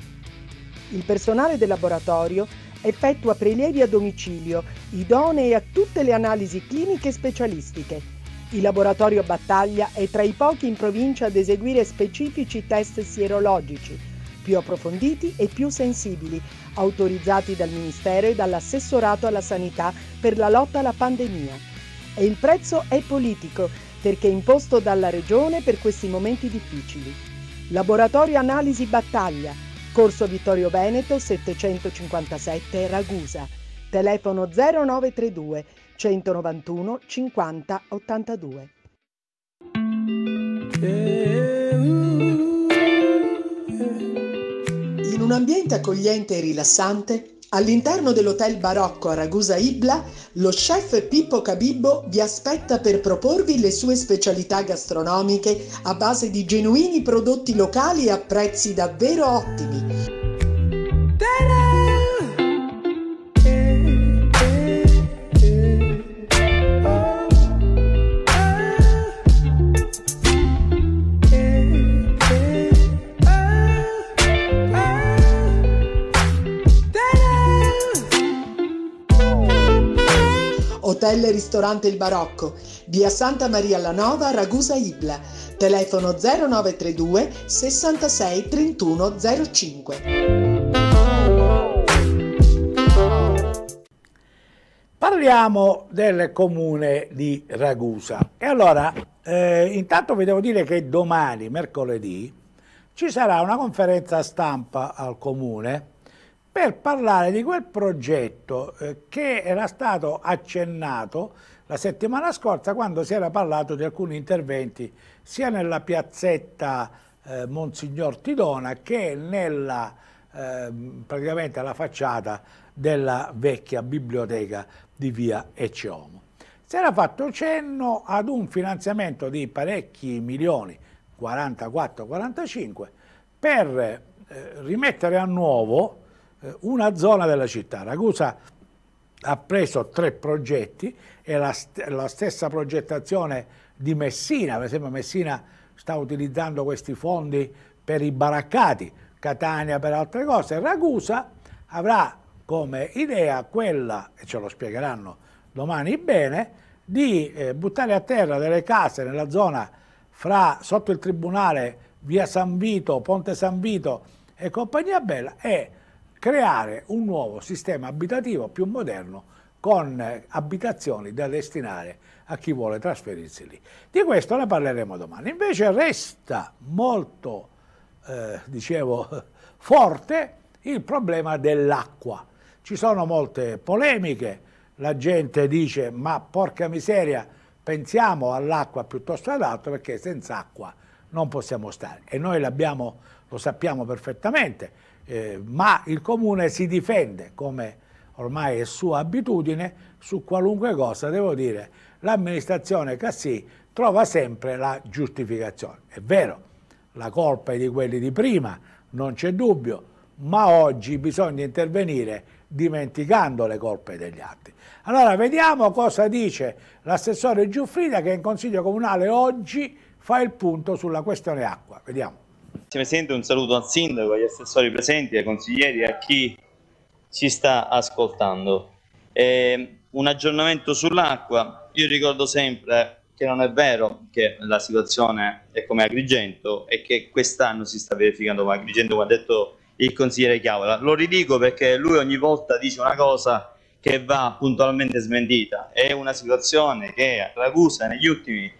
Il personale del laboratorio effettua prelievi a domicilio idonei a tutte le analisi cliniche specialistiche. Il laboratorio Battaglia è tra i pochi in provincia ad eseguire specifici test sierologici, più approfonditi e più sensibili, autorizzati dal Ministero e dall'assessorato alla sanità per la lotta alla pandemia e il prezzo è politico perché imposto dalla Regione per questi momenti difficili. Laboratorio Analisi Battaglia, Corso Vittorio Veneto 757 Ragusa, telefono 0932 191 50 82. In un ambiente accogliente e rilassante, All'interno dell'hotel barocco a Ragusa Ibla, lo chef Pippo Cabibbo vi aspetta per proporvi le sue specialità gastronomiche a base di genuini prodotti locali a prezzi davvero ottimi. Hotel e Ristorante Il Barocco, via Santa Maria la Nova, Ragusa Ibla, telefono 0932 66 31 05. Parliamo del comune di Ragusa. E allora, eh, intanto vi devo dire che domani, mercoledì, ci sarà una conferenza stampa al comune per parlare di quel progetto eh, che era stato accennato la settimana scorsa quando si era parlato di alcuni interventi sia nella piazzetta eh, Monsignor Tidona che nella, eh, praticamente alla facciata della vecchia biblioteca di via Ecceomo. Si era fatto cenno ad un finanziamento di parecchi milioni, 44-45, per eh, rimettere a nuovo eh, una zona della città. Ragusa ha preso tre progetti e la, st la stessa progettazione di Messina, per esempio Messina sta utilizzando questi fondi per i baraccati, Catania per altre cose, Ragusa avrà come idea quella, e ce lo spiegheranno domani bene, di eh, buttare a terra delle case nella zona fra, sotto il tribunale via San Vito, Ponte San Vito e Compagnia Bella e creare un nuovo sistema abitativo più moderno con abitazioni da destinare a chi vuole trasferirsi lì. Di questo ne parleremo domani. Invece resta molto, eh, dicevo, forte il problema dell'acqua. Ci sono molte polemiche, la gente dice ma porca miseria, pensiamo all'acqua piuttosto ad altro perché senza acqua non possiamo stare. E noi lo sappiamo perfettamente eh, ma il comune si difende, come ormai è sua abitudine, su qualunque cosa, devo dire, l'amministrazione Cassì trova sempre la giustificazione. È vero, la colpa è di quelli di prima, non c'è dubbio, ma oggi bisogna intervenire dimenticando le colpe degli altri. Allora vediamo cosa dice l'assessore Giuffrida che in Consiglio Comunale oggi fa il punto sulla questione acqua. Vediamo. Presidente, un saluto al Sindaco, agli assessori presenti, ai consiglieri, a chi ci sta ascoltando. Eh, un aggiornamento sull'acqua, io ricordo sempre che non è vero che la situazione è come Agrigento e che quest'anno si sta verificando come Agrigento, come ha detto il consigliere Chiavola. Lo ridico perché lui ogni volta dice una cosa che va puntualmente smentita. È una situazione che a Ragusa negli ultimi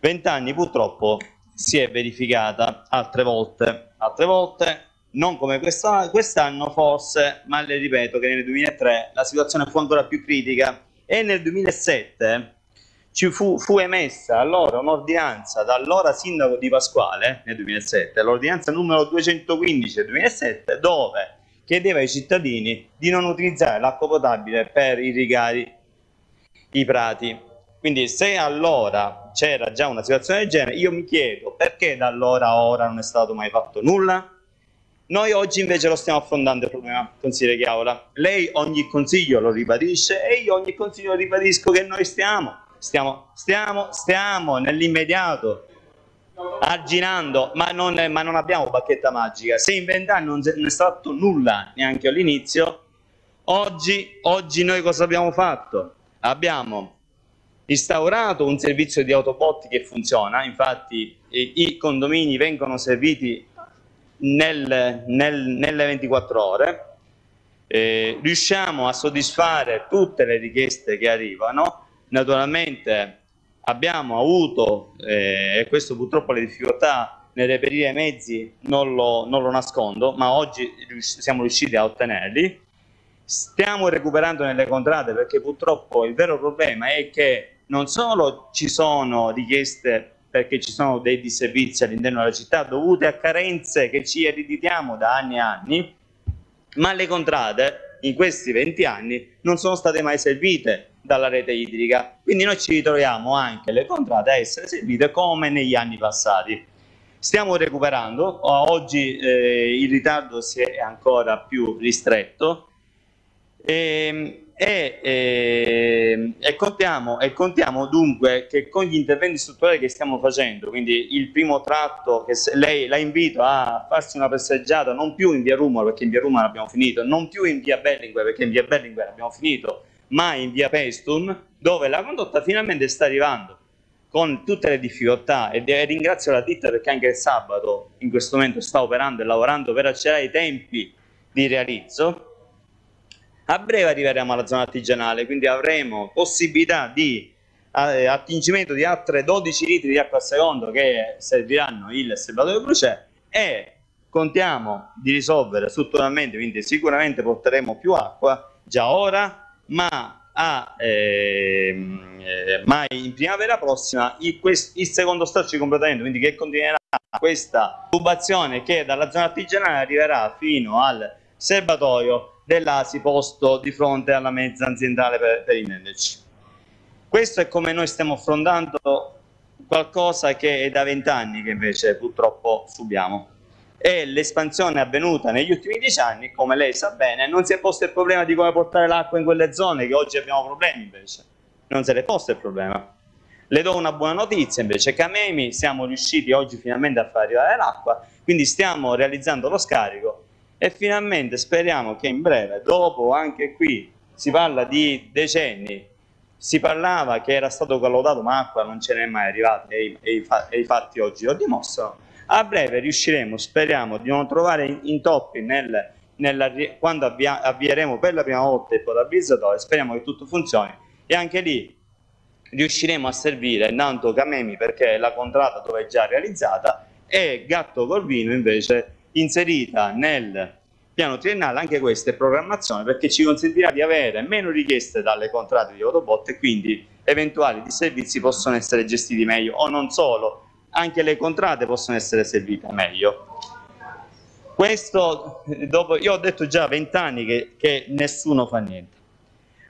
vent'anni purtroppo si è verificata altre volte, altre volte non come quest'anno, quest'anno forse, ma le ripeto che nel 2003 la situazione fu ancora più critica e nel 2007 ci fu, fu emessa allora un'ordinanza dall'ora sindaco di Pasquale nel 2007, l'ordinanza numero 215 del 2007, dove chiedeva ai cittadini di non utilizzare l'acqua potabile per irrigare i prati. Quindi se allora c'era già una situazione del genere, io mi chiedo perché da allora a ora non è stato mai fatto nulla? Noi oggi invece lo stiamo affrontando il problema, consigliere Chiavola. Lei ogni consiglio lo ribadisce e io ogni consiglio lo ribadisco che noi stiamo, stiamo, stiamo, stiamo nell'immediato arginando, ma non, ma non abbiamo bacchetta magica. Se in vent'anni non è stato nulla neanche all'inizio, oggi, oggi noi cosa abbiamo fatto? Abbiamo instaurato un servizio di autobot che funziona, infatti i condomini vengono serviti nel, nel, nelle 24 ore, eh, riusciamo a soddisfare tutte le richieste che arrivano, naturalmente abbiamo avuto, eh, e questo purtroppo le difficoltà nel reperire i mezzi non lo, non lo nascondo, ma oggi rius siamo riusciti a ottenerli, stiamo recuperando nelle contrade perché purtroppo il vero problema è che non solo ci sono richieste perché ci sono dei disservizi all'interno della città dovute a carenze che ci ereditiamo da anni e anni, ma le contrade in questi 20 anni non sono state mai servite dalla rete idrica. Quindi noi ci ritroviamo anche le contrade a essere servite come negli anni passati. Stiamo recuperando, oggi eh, il ritardo si è ancora più ristretto, Ehm, e, e, ehm, e, contiamo, e, contiamo, dunque che con gli interventi strutturali che stiamo facendo, quindi il primo tratto che lei la invito a farsi una passeggiata non più in via Roma perché in via Roma l'abbiamo finito, non più in via Berlinguer perché in via Berlinguer abbiamo finito, ma in via Pestum dove la condotta finalmente sta arrivando con tutte le difficoltà e ringrazio la ditta perché anche il sabato in questo momento sta operando e lavorando per accelerare i tempi di realizzo a breve arriveremo alla zona artigianale, quindi avremo possibilità di eh, attingimento di altre 12 litri di acqua al secondo che serviranno il serbatoio Brucè e contiamo di risolvere strutturalmente, quindi sicuramente porteremo più acqua già ora, ma a, ehm, eh, mai in primavera prossima il, quest, il secondo straccio di completamento, quindi che continuerà questa tubazione che dalla zona artigianale arriverà fino al serbatoio dell'ASI posto di fronte alla mezza aziendale per, per intenderci. Questo è come noi stiamo affrontando qualcosa che è da vent'anni che invece purtroppo subiamo e l'espansione avvenuta negli ultimi dieci anni, come lei sa bene, non si è posto il problema di come portare l'acqua in quelle zone che oggi abbiamo problemi invece, non se ne è posto il problema. Le do una buona notizia invece, che a Memi siamo riusciti oggi finalmente a far arrivare l'acqua, quindi stiamo realizzando lo scarico e finalmente speriamo che in breve, dopo anche qui si parla di decenni, si parlava che era stato collaudato ma acqua non ce n'è mai arrivata e, e, e i fatti oggi lo dimostrano, a breve riusciremo, speriamo, di non trovare intoppi nel, nella, quando avvia, avvieremo per la prima volta il potabilizzatore, speriamo che tutto funzioni e anche lì riusciremo a servire Nanto Camemi perché è la contrata dove è già realizzata e Gatto Corvino invece inserita nel piano triennale anche questa è programmazione perché ci consentirà di avere meno richieste dalle contratti di autobot e quindi eventuali disservizi possono essere gestiti meglio o non solo, anche le contrate possono essere servite meglio. Questo, dopo, io ho detto già vent'anni che, che nessuno fa niente.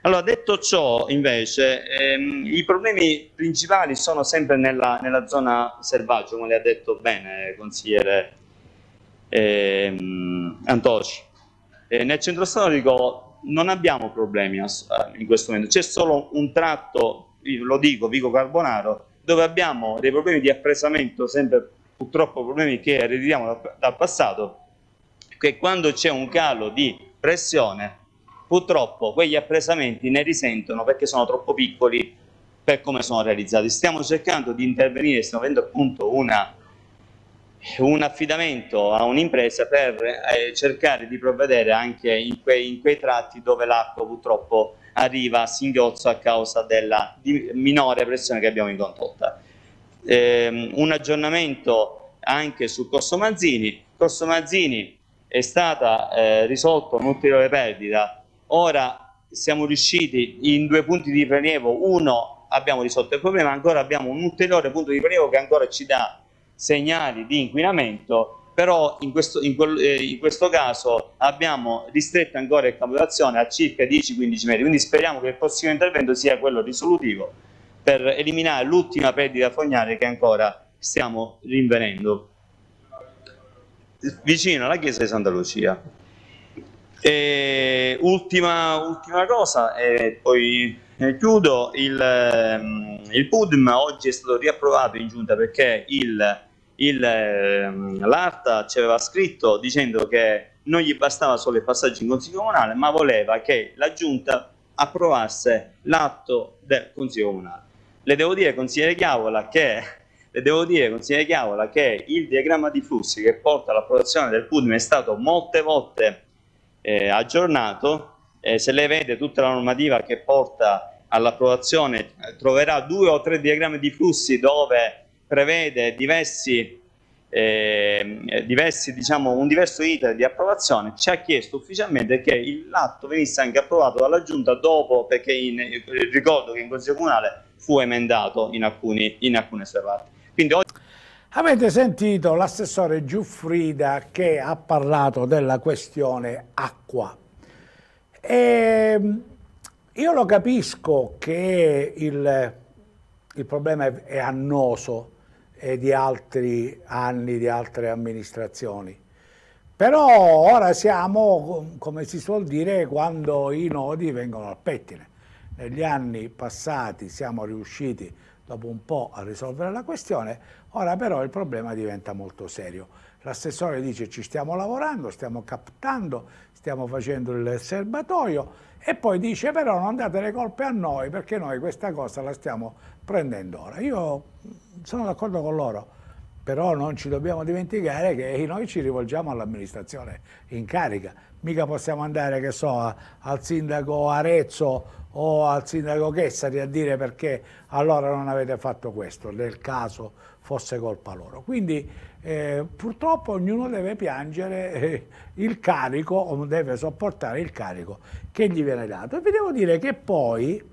Allora, detto ciò, invece, ehm, i problemi principali sono sempre nella, nella zona selvaggio, come le ha detto bene, consigliere ehm, Antoci. E nel centro storico non abbiamo problemi eh, in questo momento, c'è solo un tratto, lo dico, Vico Carbonaro, dove abbiamo dei problemi di appresamento, sempre purtroppo problemi che ereditiamo dal, dal passato, che quando c'è un calo di pressione, purtroppo quegli appresamenti ne risentono perché sono troppo piccoli per come sono realizzati. Stiamo cercando di intervenire, stiamo avendo appunto una un affidamento a un'impresa per eh, cercare di provvedere anche in, que in quei tratti dove l'acqua purtroppo arriva a singhiozzo a causa della minore pressione che abbiamo in condotta. Eh, un aggiornamento anche su Corso Mazzini. Corso Mazzini è stata eh, risolta un'ulteriore perdita. Ora siamo riusciti in due punti di prelievo, uno abbiamo risolto il problema, ancora abbiamo un ulteriore punto di prelievo che ancora ci dà segnali di inquinamento, però in questo, in quel, eh, in questo caso abbiamo ristretto ancora il campo d'azione a circa 10-15 metri, quindi speriamo che il prossimo intervento sia quello risolutivo per eliminare l'ultima perdita fognaria che ancora stiamo rinvenendo vicino alla chiesa di Santa Lucia. E ultima, ultima, cosa, e poi eh, chiudo, il, ehm, il PUDM oggi è stato riapprovato in giunta perché il il, ehm, l'ARTA ci aveva scritto dicendo che non gli bastava solo il passaggio in Consiglio Comunale, ma voleva che la Giunta approvasse l'atto del Consiglio Comunale. Le devo dire, consigliere Chiavola, che, dire, Chiavola, che il diagramma di flussi che porta all'approvazione del PUDM è stato molte volte eh, aggiornato, eh, se lei vede tutta la normativa che porta all'approvazione eh, troverà due o tre diagrammi di flussi dove prevede diversi, eh, diversi, diciamo, un diverso iter di approvazione, ci ha chiesto ufficialmente che l'atto venisse anche approvato dalla Giunta dopo, perché in, ricordo che in Consiglio Comunale fu emendato in, alcuni, in alcune sue parti. Quindi oggi... Avete sentito l'assessore Giuffrida che ha parlato della questione acqua. E ehm, io lo capisco che il, il problema è, è annoso, e di altri anni, di altre amministrazioni. Però ora siamo, come si suol dire, quando i nodi vengono al pettine. Negli anni passati siamo riusciti dopo un po' a risolvere la questione, ora però il problema diventa molto serio. L'assessore dice ci stiamo lavorando, stiamo captando, stiamo facendo il serbatoio e poi dice però non date le colpe a noi perché noi questa cosa la stiamo prendendo ora. Io mm, sono d'accordo con loro, però non ci dobbiamo dimenticare che noi ci rivolgiamo all'amministrazione in carica, mica possiamo andare che so, a, al sindaco Arezzo o al sindaco Chessari a dire perché allora non avete fatto questo nel caso fosse colpa loro. Quindi eh, purtroppo ognuno deve piangere eh, il carico o deve sopportare il carico che gli viene dato. E vi devo dire che poi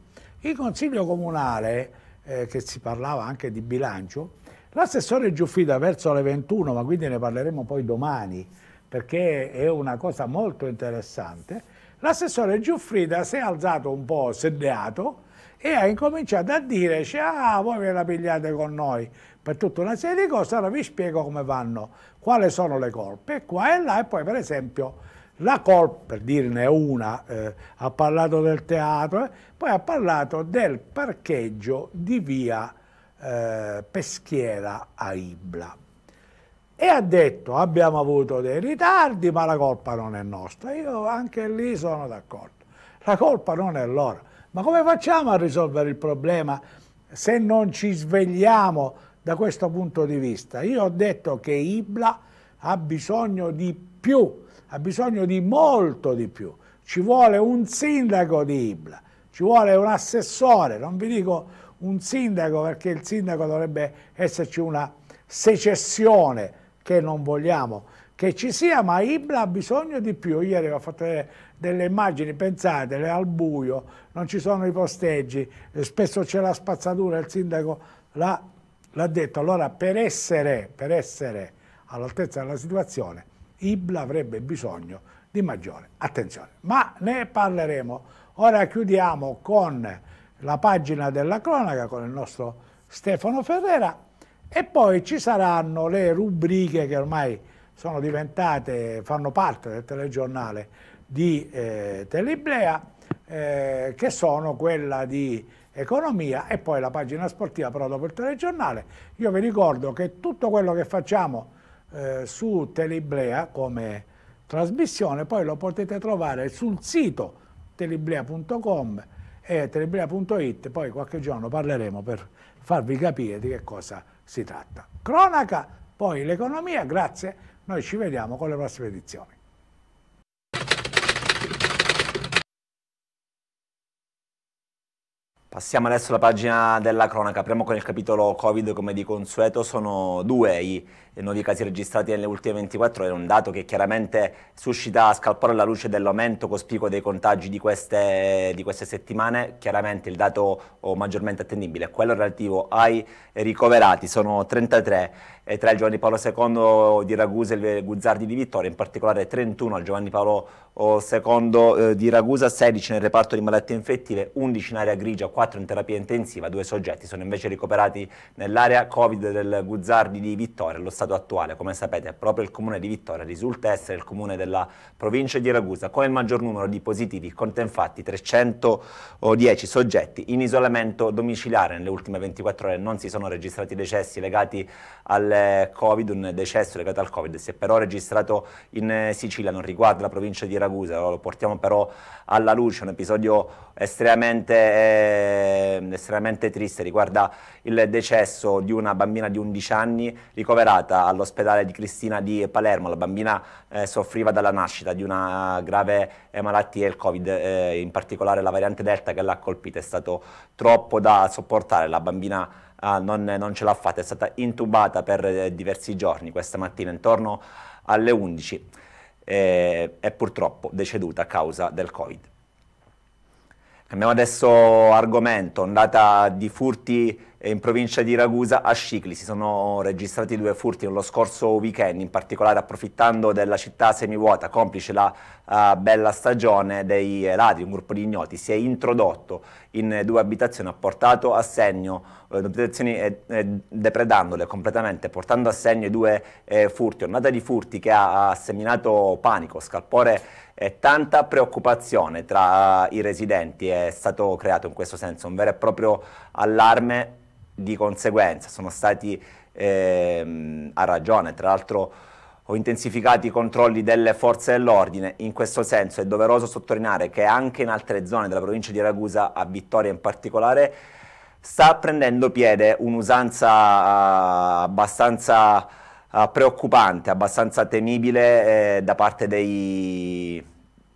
il Consiglio Comunale, eh, che si parlava anche di bilancio, l'assessore Giuffida verso le 21, ma quindi ne parleremo poi domani, perché è una cosa molto interessante, l'assessore Giuffrida si è alzato un po' seddeato e ha incominciato a dire ah voi ve la pigliate con noi per tutta una serie di cose, allora vi spiego come vanno, quali sono le colpe, qua e là e poi per esempio la colpa, per dirne una, eh, ha parlato del teatro, eh, poi ha parlato del parcheggio di via eh, Peschiera a Ibla e ha detto abbiamo avuto dei ritardi ma la colpa non è nostra, io anche lì sono d'accordo, la colpa non è loro ma come facciamo a risolvere il problema se non ci svegliamo da questo punto di vista? Io ho detto che Ibla ha bisogno di più, ha bisogno di molto di più. Ci vuole un sindaco di Ibla, ci vuole un assessore, non vi dico un sindaco perché il sindaco dovrebbe esserci una secessione che non vogliamo che ci sia, ma Ibla ha bisogno di più. Ieri ho fatto vedere delle immagini, pensatele, al buio, non ci sono i posteggi, eh, spesso c'è la spazzatura, il sindaco l'ha detto. Allora per essere, essere all'altezza della situazione, Ibla avrebbe bisogno di maggiore attenzione. Ma ne parleremo. Ora chiudiamo con la pagina della cronaca, con il nostro Stefano Ferrera, e poi ci saranno le rubriche che ormai sono diventate, fanno parte del telegiornale di eh, Teleblea, eh, che sono quella di economia e poi la pagina sportiva però dopo il telegiornale. Io vi ricordo che tutto quello che facciamo eh, su Teliblea come trasmissione poi lo potete trovare sul sito teliblea.com e teliblea.it, poi qualche giorno parleremo per farvi capire di che cosa si tratta. Cronaca, poi l'economia, grazie, noi ci vediamo con le prossime edizioni. Passiamo adesso alla pagina della cronaca, apriamo con il capitolo Covid come di consueto, sono due i nuovi casi registrati nelle ultime 24 ore, un dato che chiaramente suscita a scalpore alla luce dell'aumento cospicuo dei contagi di queste, di queste settimane, chiaramente il dato maggiormente attendibile è quello relativo ai ricoverati, sono 33 eh, tra il Giovanni Paolo II di Ragusa e il Guzzardi di Vittoria, in particolare 31 al Giovanni Paolo II eh, di Ragusa, 16 nel reparto di malattie infettive, 11 in area grigia, 4 in terapia intensiva, due soggetti sono invece ricoverati nell'area Covid del Guzzardi di Vittoria, lo stato stato attuale, come sapete, proprio il comune di Vittoria risulta essere il comune della provincia di Ragusa con il maggior numero di positivi, conta infatti 310 soggetti in isolamento domiciliare. Nelle ultime 24 ore non si sono registrati decessi legati al Covid, un decesso legato al Covid si è però registrato in Sicilia, non riguarda la provincia di Ragusa, lo portiamo però alla luce, un episodio estremamente, eh, estremamente triste, riguarda il decesso di una bambina di 11 anni ricoverata trasportata all'ospedale di Cristina di Palermo. La bambina eh, soffriva dalla nascita di una grave eh, malattia, il Covid, eh, in particolare la variante Delta che l'ha colpita. È stato troppo da sopportare. La bambina eh, non, non ce l'ha fatta, è stata intubata per eh, diversi giorni questa mattina, intorno alle 11. è eh, purtroppo deceduta a causa del Covid. Cambiamo adesso argomento, ondata di furti eh, in provincia di Ragusa a Scicli si sono registrati due furti nello scorso weekend, in particolare approfittando della città semivuota, complice la uh, bella stagione dei ladri, un gruppo di ignoti si è introdotto in due abitazioni, ha portato a segno eh, abitazioni eh, depredandole completamente, portando a segno due eh, furti, ondata di furti che ha, ha seminato panico, scalpore e tanta preoccupazione tra i residenti, è stato creato in questo senso un vero e proprio allarme di conseguenza sono stati eh, a ragione, tra l'altro ho intensificato i controlli delle forze dell'ordine, in questo senso è doveroso sottolineare che anche in altre zone della provincia di Ragusa, a Vittoria in particolare, sta prendendo piede un'usanza eh, abbastanza eh, preoccupante, abbastanza temibile eh, da parte dei,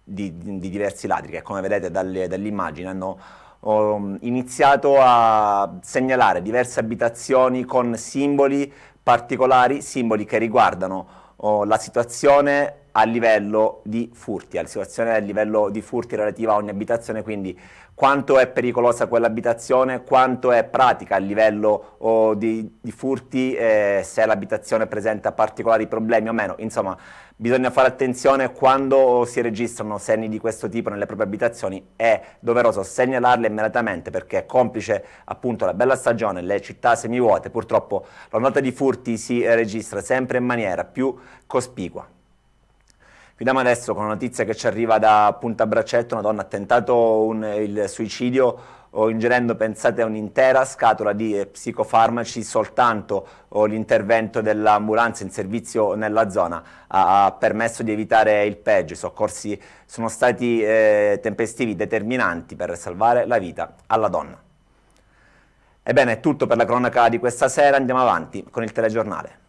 di, di, diversi ladri che come vedete dall'immagine hanno ho mm, iniziato a segnalare diverse abitazioni con simboli particolari, simboli che riguardano oh, la situazione a livello di furti, la situazione a livello di furti relativa a ogni abitazione, quindi quanto è pericolosa quell'abitazione, quanto è pratica a livello oh, di, di, furti, eh, se l'abitazione presenta particolari problemi o meno. Insomma, bisogna fare attenzione quando si registrano segni di questo tipo nelle proprie abitazioni, è doveroso segnalarle immediatamente perché complice appunto la bella stagione, le città semivuote, purtroppo la nota di furti si registra sempre in maniera più cospicua. Chiudiamo adesso con una notizia che ci arriva da Punta Braccetto, una donna ha tentato un, il suicidio o ingerendo, pensate, un'intera scatola di eh, psicofarmaci, soltanto oh, l'intervento dell'ambulanza in servizio nella zona ha, ha permesso di evitare il peggio. I soccorsi sono stati eh, tempestivi, determinanti per salvare la vita alla donna. Ebbene, è tutto per la cronaca di questa sera, andiamo avanti con il telegiornale.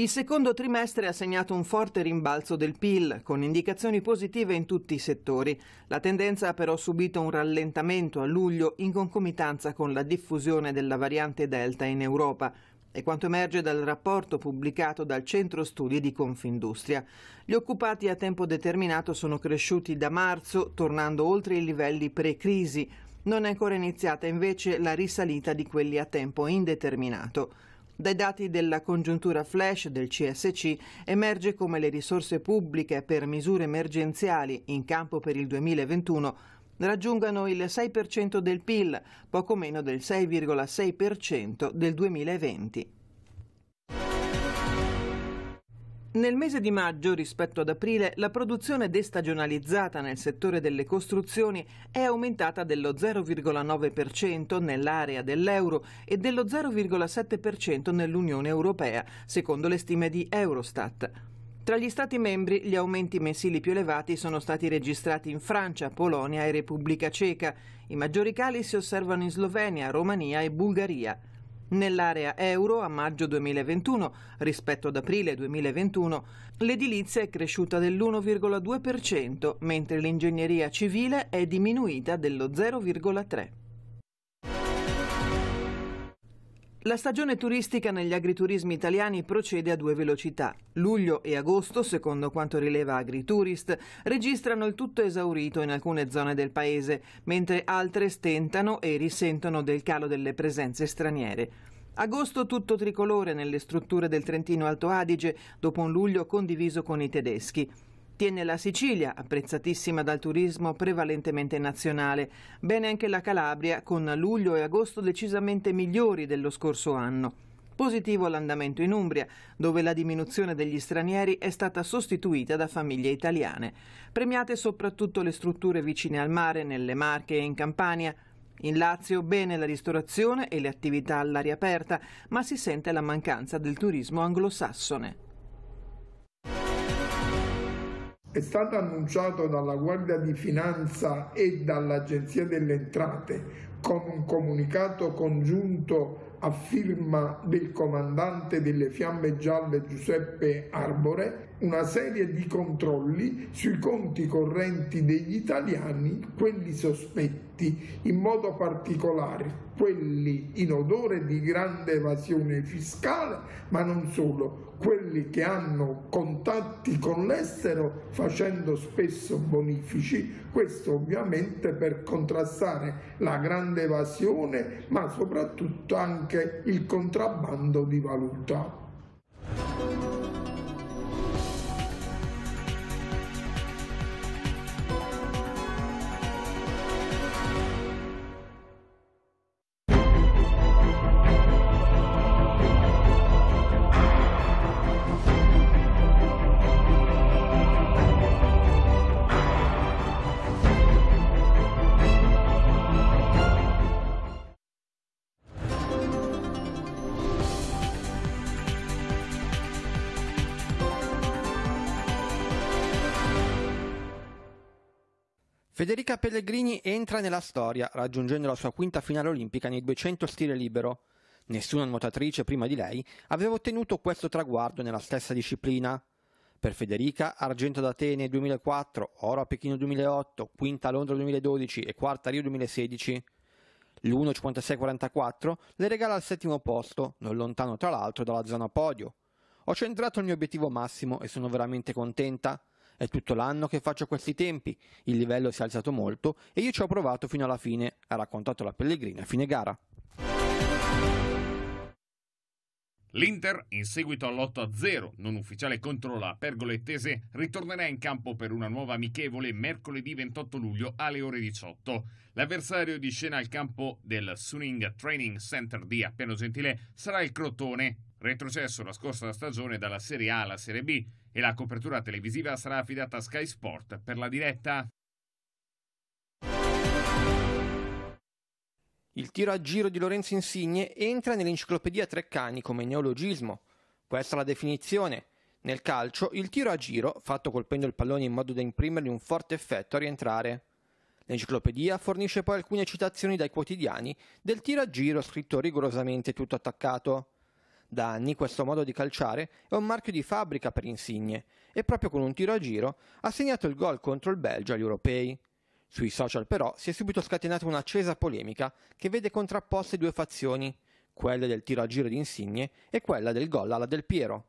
Il secondo trimestre ha segnato un forte rimbalzo del PIL, con indicazioni positive in tutti i settori. La tendenza ha però subito un rallentamento a luglio in concomitanza con la diffusione della variante Delta in Europa, è quanto emerge dal rapporto pubblicato dal Centro Studi di Confindustria. Gli occupati a tempo determinato sono cresciuti da marzo, tornando oltre i livelli pre-crisi. Non è ancora iniziata invece la risalita di quelli a tempo indeterminato. Dai dati della congiuntura flash del CSC emerge come le risorse pubbliche per misure emergenziali in campo per il 2021 raggiungano il 6% del PIL, poco meno del 6,6% del 2020. Nel mese di maggio rispetto ad aprile la produzione destagionalizzata nel settore delle costruzioni è aumentata dello 0,9% nell'area dell'euro e dello 0,7% nell'Unione Europea, secondo le stime di Eurostat. Tra gli Stati membri gli aumenti mensili più elevati sono stati registrati in Francia, Polonia e Repubblica Ceca. I maggiori cali si osservano in Slovenia, Romania e Bulgaria. Nell'area euro a maggio 2021 rispetto ad aprile 2021 l'edilizia è cresciuta dell'1,2%, mentre l'ingegneria civile è diminuita dello 0,3%. La stagione turistica negli agriturismi italiani procede a due velocità. Luglio e agosto, secondo quanto rileva Agritourist, registrano il tutto esaurito in alcune zone del paese, mentre altre stentano e risentono del calo delle presenze straniere. Agosto tutto tricolore nelle strutture del Trentino Alto Adige, dopo un luglio condiviso con i tedeschi. Tiene la Sicilia, apprezzatissima dal turismo prevalentemente nazionale. Bene anche la Calabria, con luglio e agosto decisamente migliori dello scorso anno. Positivo l'andamento in Umbria, dove la diminuzione degli stranieri è stata sostituita da famiglie italiane. Premiate soprattutto le strutture vicine al mare, nelle Marche e in Campania. In Lazio bene la ristorazione e le attività all'aria aperta, ma si sente la mancanza del turismo anglosassone. È stato annunciato dalla Guardia di Finanza e dall'Agenzia delle Entrate con un comunicato congiunto a firma del comandante delle Fiamme Gialle Giuseppe Arbore una serie di controlli sui conti correnti degli italiani, quelli sospetti affitti, in modo particolare quelli in odore di grande evasione fiscale, ma non solo, quelli che hanno contatti con l'estero facendo spesso bonifici, questo ovviamente per contrastare la grande evasione, ma soprattutto anche il contrabbando di valuta. Federica Pellegrini entra nella storia, raggiungendo la sua quinta finale olimpica nei 200 stile libero. Nessuna nuotatrice prima di lei aveva ottenuto questo traguardo nella stessa disciplina. Per Federica, argento ad Atene 2004, oro a Pechino 2008, quinta a Londra 2012 e quarta a Rio 2016. L'1.56.44 le regala il settimo posto, non lontano tra l'altro dalla zona podio. Ho centrato il mio obiettivo massimo e sono veramente contenta. È tutto l'anno che faccio questi tempi, il livello si è alzato molto e io ci ho provato fino alla fine, ha raccontato la Pellegrina a fine gara. L'Inter, in seguito all'8-0 non ufficiale contro la Pergolettese, ritornerà in campo per una nuova amichevole mercoledì 28 luglio alle ore 18. L'avversario di scena al campo del Suning Training Center di Appiano Gentile sarà il Crotone, retrocesso la scorsa stagione dalla Serie A alla Serie B e la copertura televisiva sarà affidata a Sky Sport per la diretta. Il tiro a giro di Lorenzo Insigne entra nell'enciclopedia Treccani come neologismo. Questa è la definizione. Nel calcio, il tiro a giro, fatto colpendo il pallone in modo da imprimergli un forte effetto a rientrare. L'enciclopedia fornisce poi alcune citazioni dai quotidiani del tiro a giro scritto rigorosamente tutto attaccato. Da anni questo modo di calciare è un marchio di fabbrica per Insigne e proprio con un tiro a giro ha segnato il gol contro il Belgio agli europei. Sui social però si è subito scatenata un'accesa polemica che vede contrapposte due fazioni, quella del tiro a giro di Insigne e quella del gol alla Del Piero.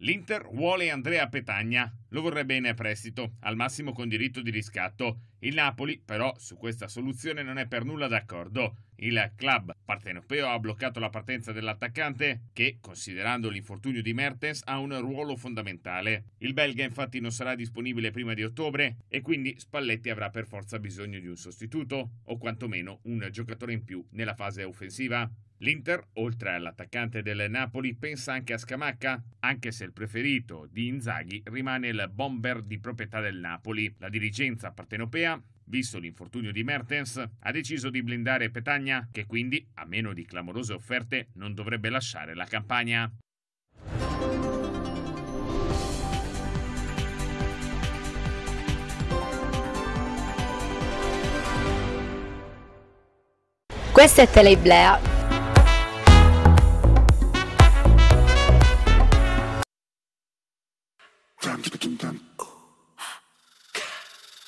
L'Inter vuole Andrea Petagna, lo vorrebbe bene a prestito, al massimo con diritto di riscatto. Il Napoli, però, su questa soluzione non è per nulla d'accordo. Il club partenopeo ha bloccato la partenza dell'attaccante che, considerando l'infortunio di Mertens, ha un ruolo fondamentale. Il belga infatti non sarà disponibile prima di ottobre e quindi Spalletti avrà per forza bisogno di un sostituto o quantomeno un giocatore in più nella fase offensiva. L'Inter, oltre all'attaccante del Napoli, pensa anche a Scamacca, anche se il preferito di Inzaghi rimane il bomber di proprietà del Napoli. La dirigenza partenopea visto l'infortunio di Mertens, ha deciso di blindare Petagna, che quindi, a meno di clamorose offerte, non dovrebbe lasciare la campagna. Questa è Teleiblea, Dum, dum,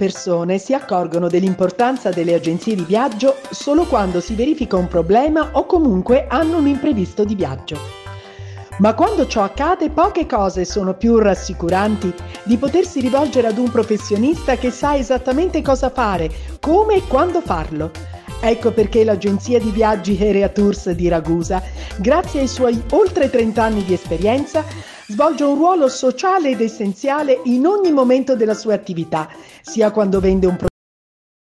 persone si accorgono dell'importanza delle agenzie di viaggio solo quando si verifica un problema o comunque hanno un imprevisto di viaggio. Ma quando ciò accade poche cose sono più rassicuranti di potersi rivolgere ad un professionista che sa esattamente cosa fare, come e quando farlo. Ecco perché l'agenzia di viaggi Herea Tours di Ragusa, grazie ai suoi oltre 30 anni di esperienza, svolge un ruolo sociale ed essenziale in ogni momento della sua attività, sia quando vende un prodotto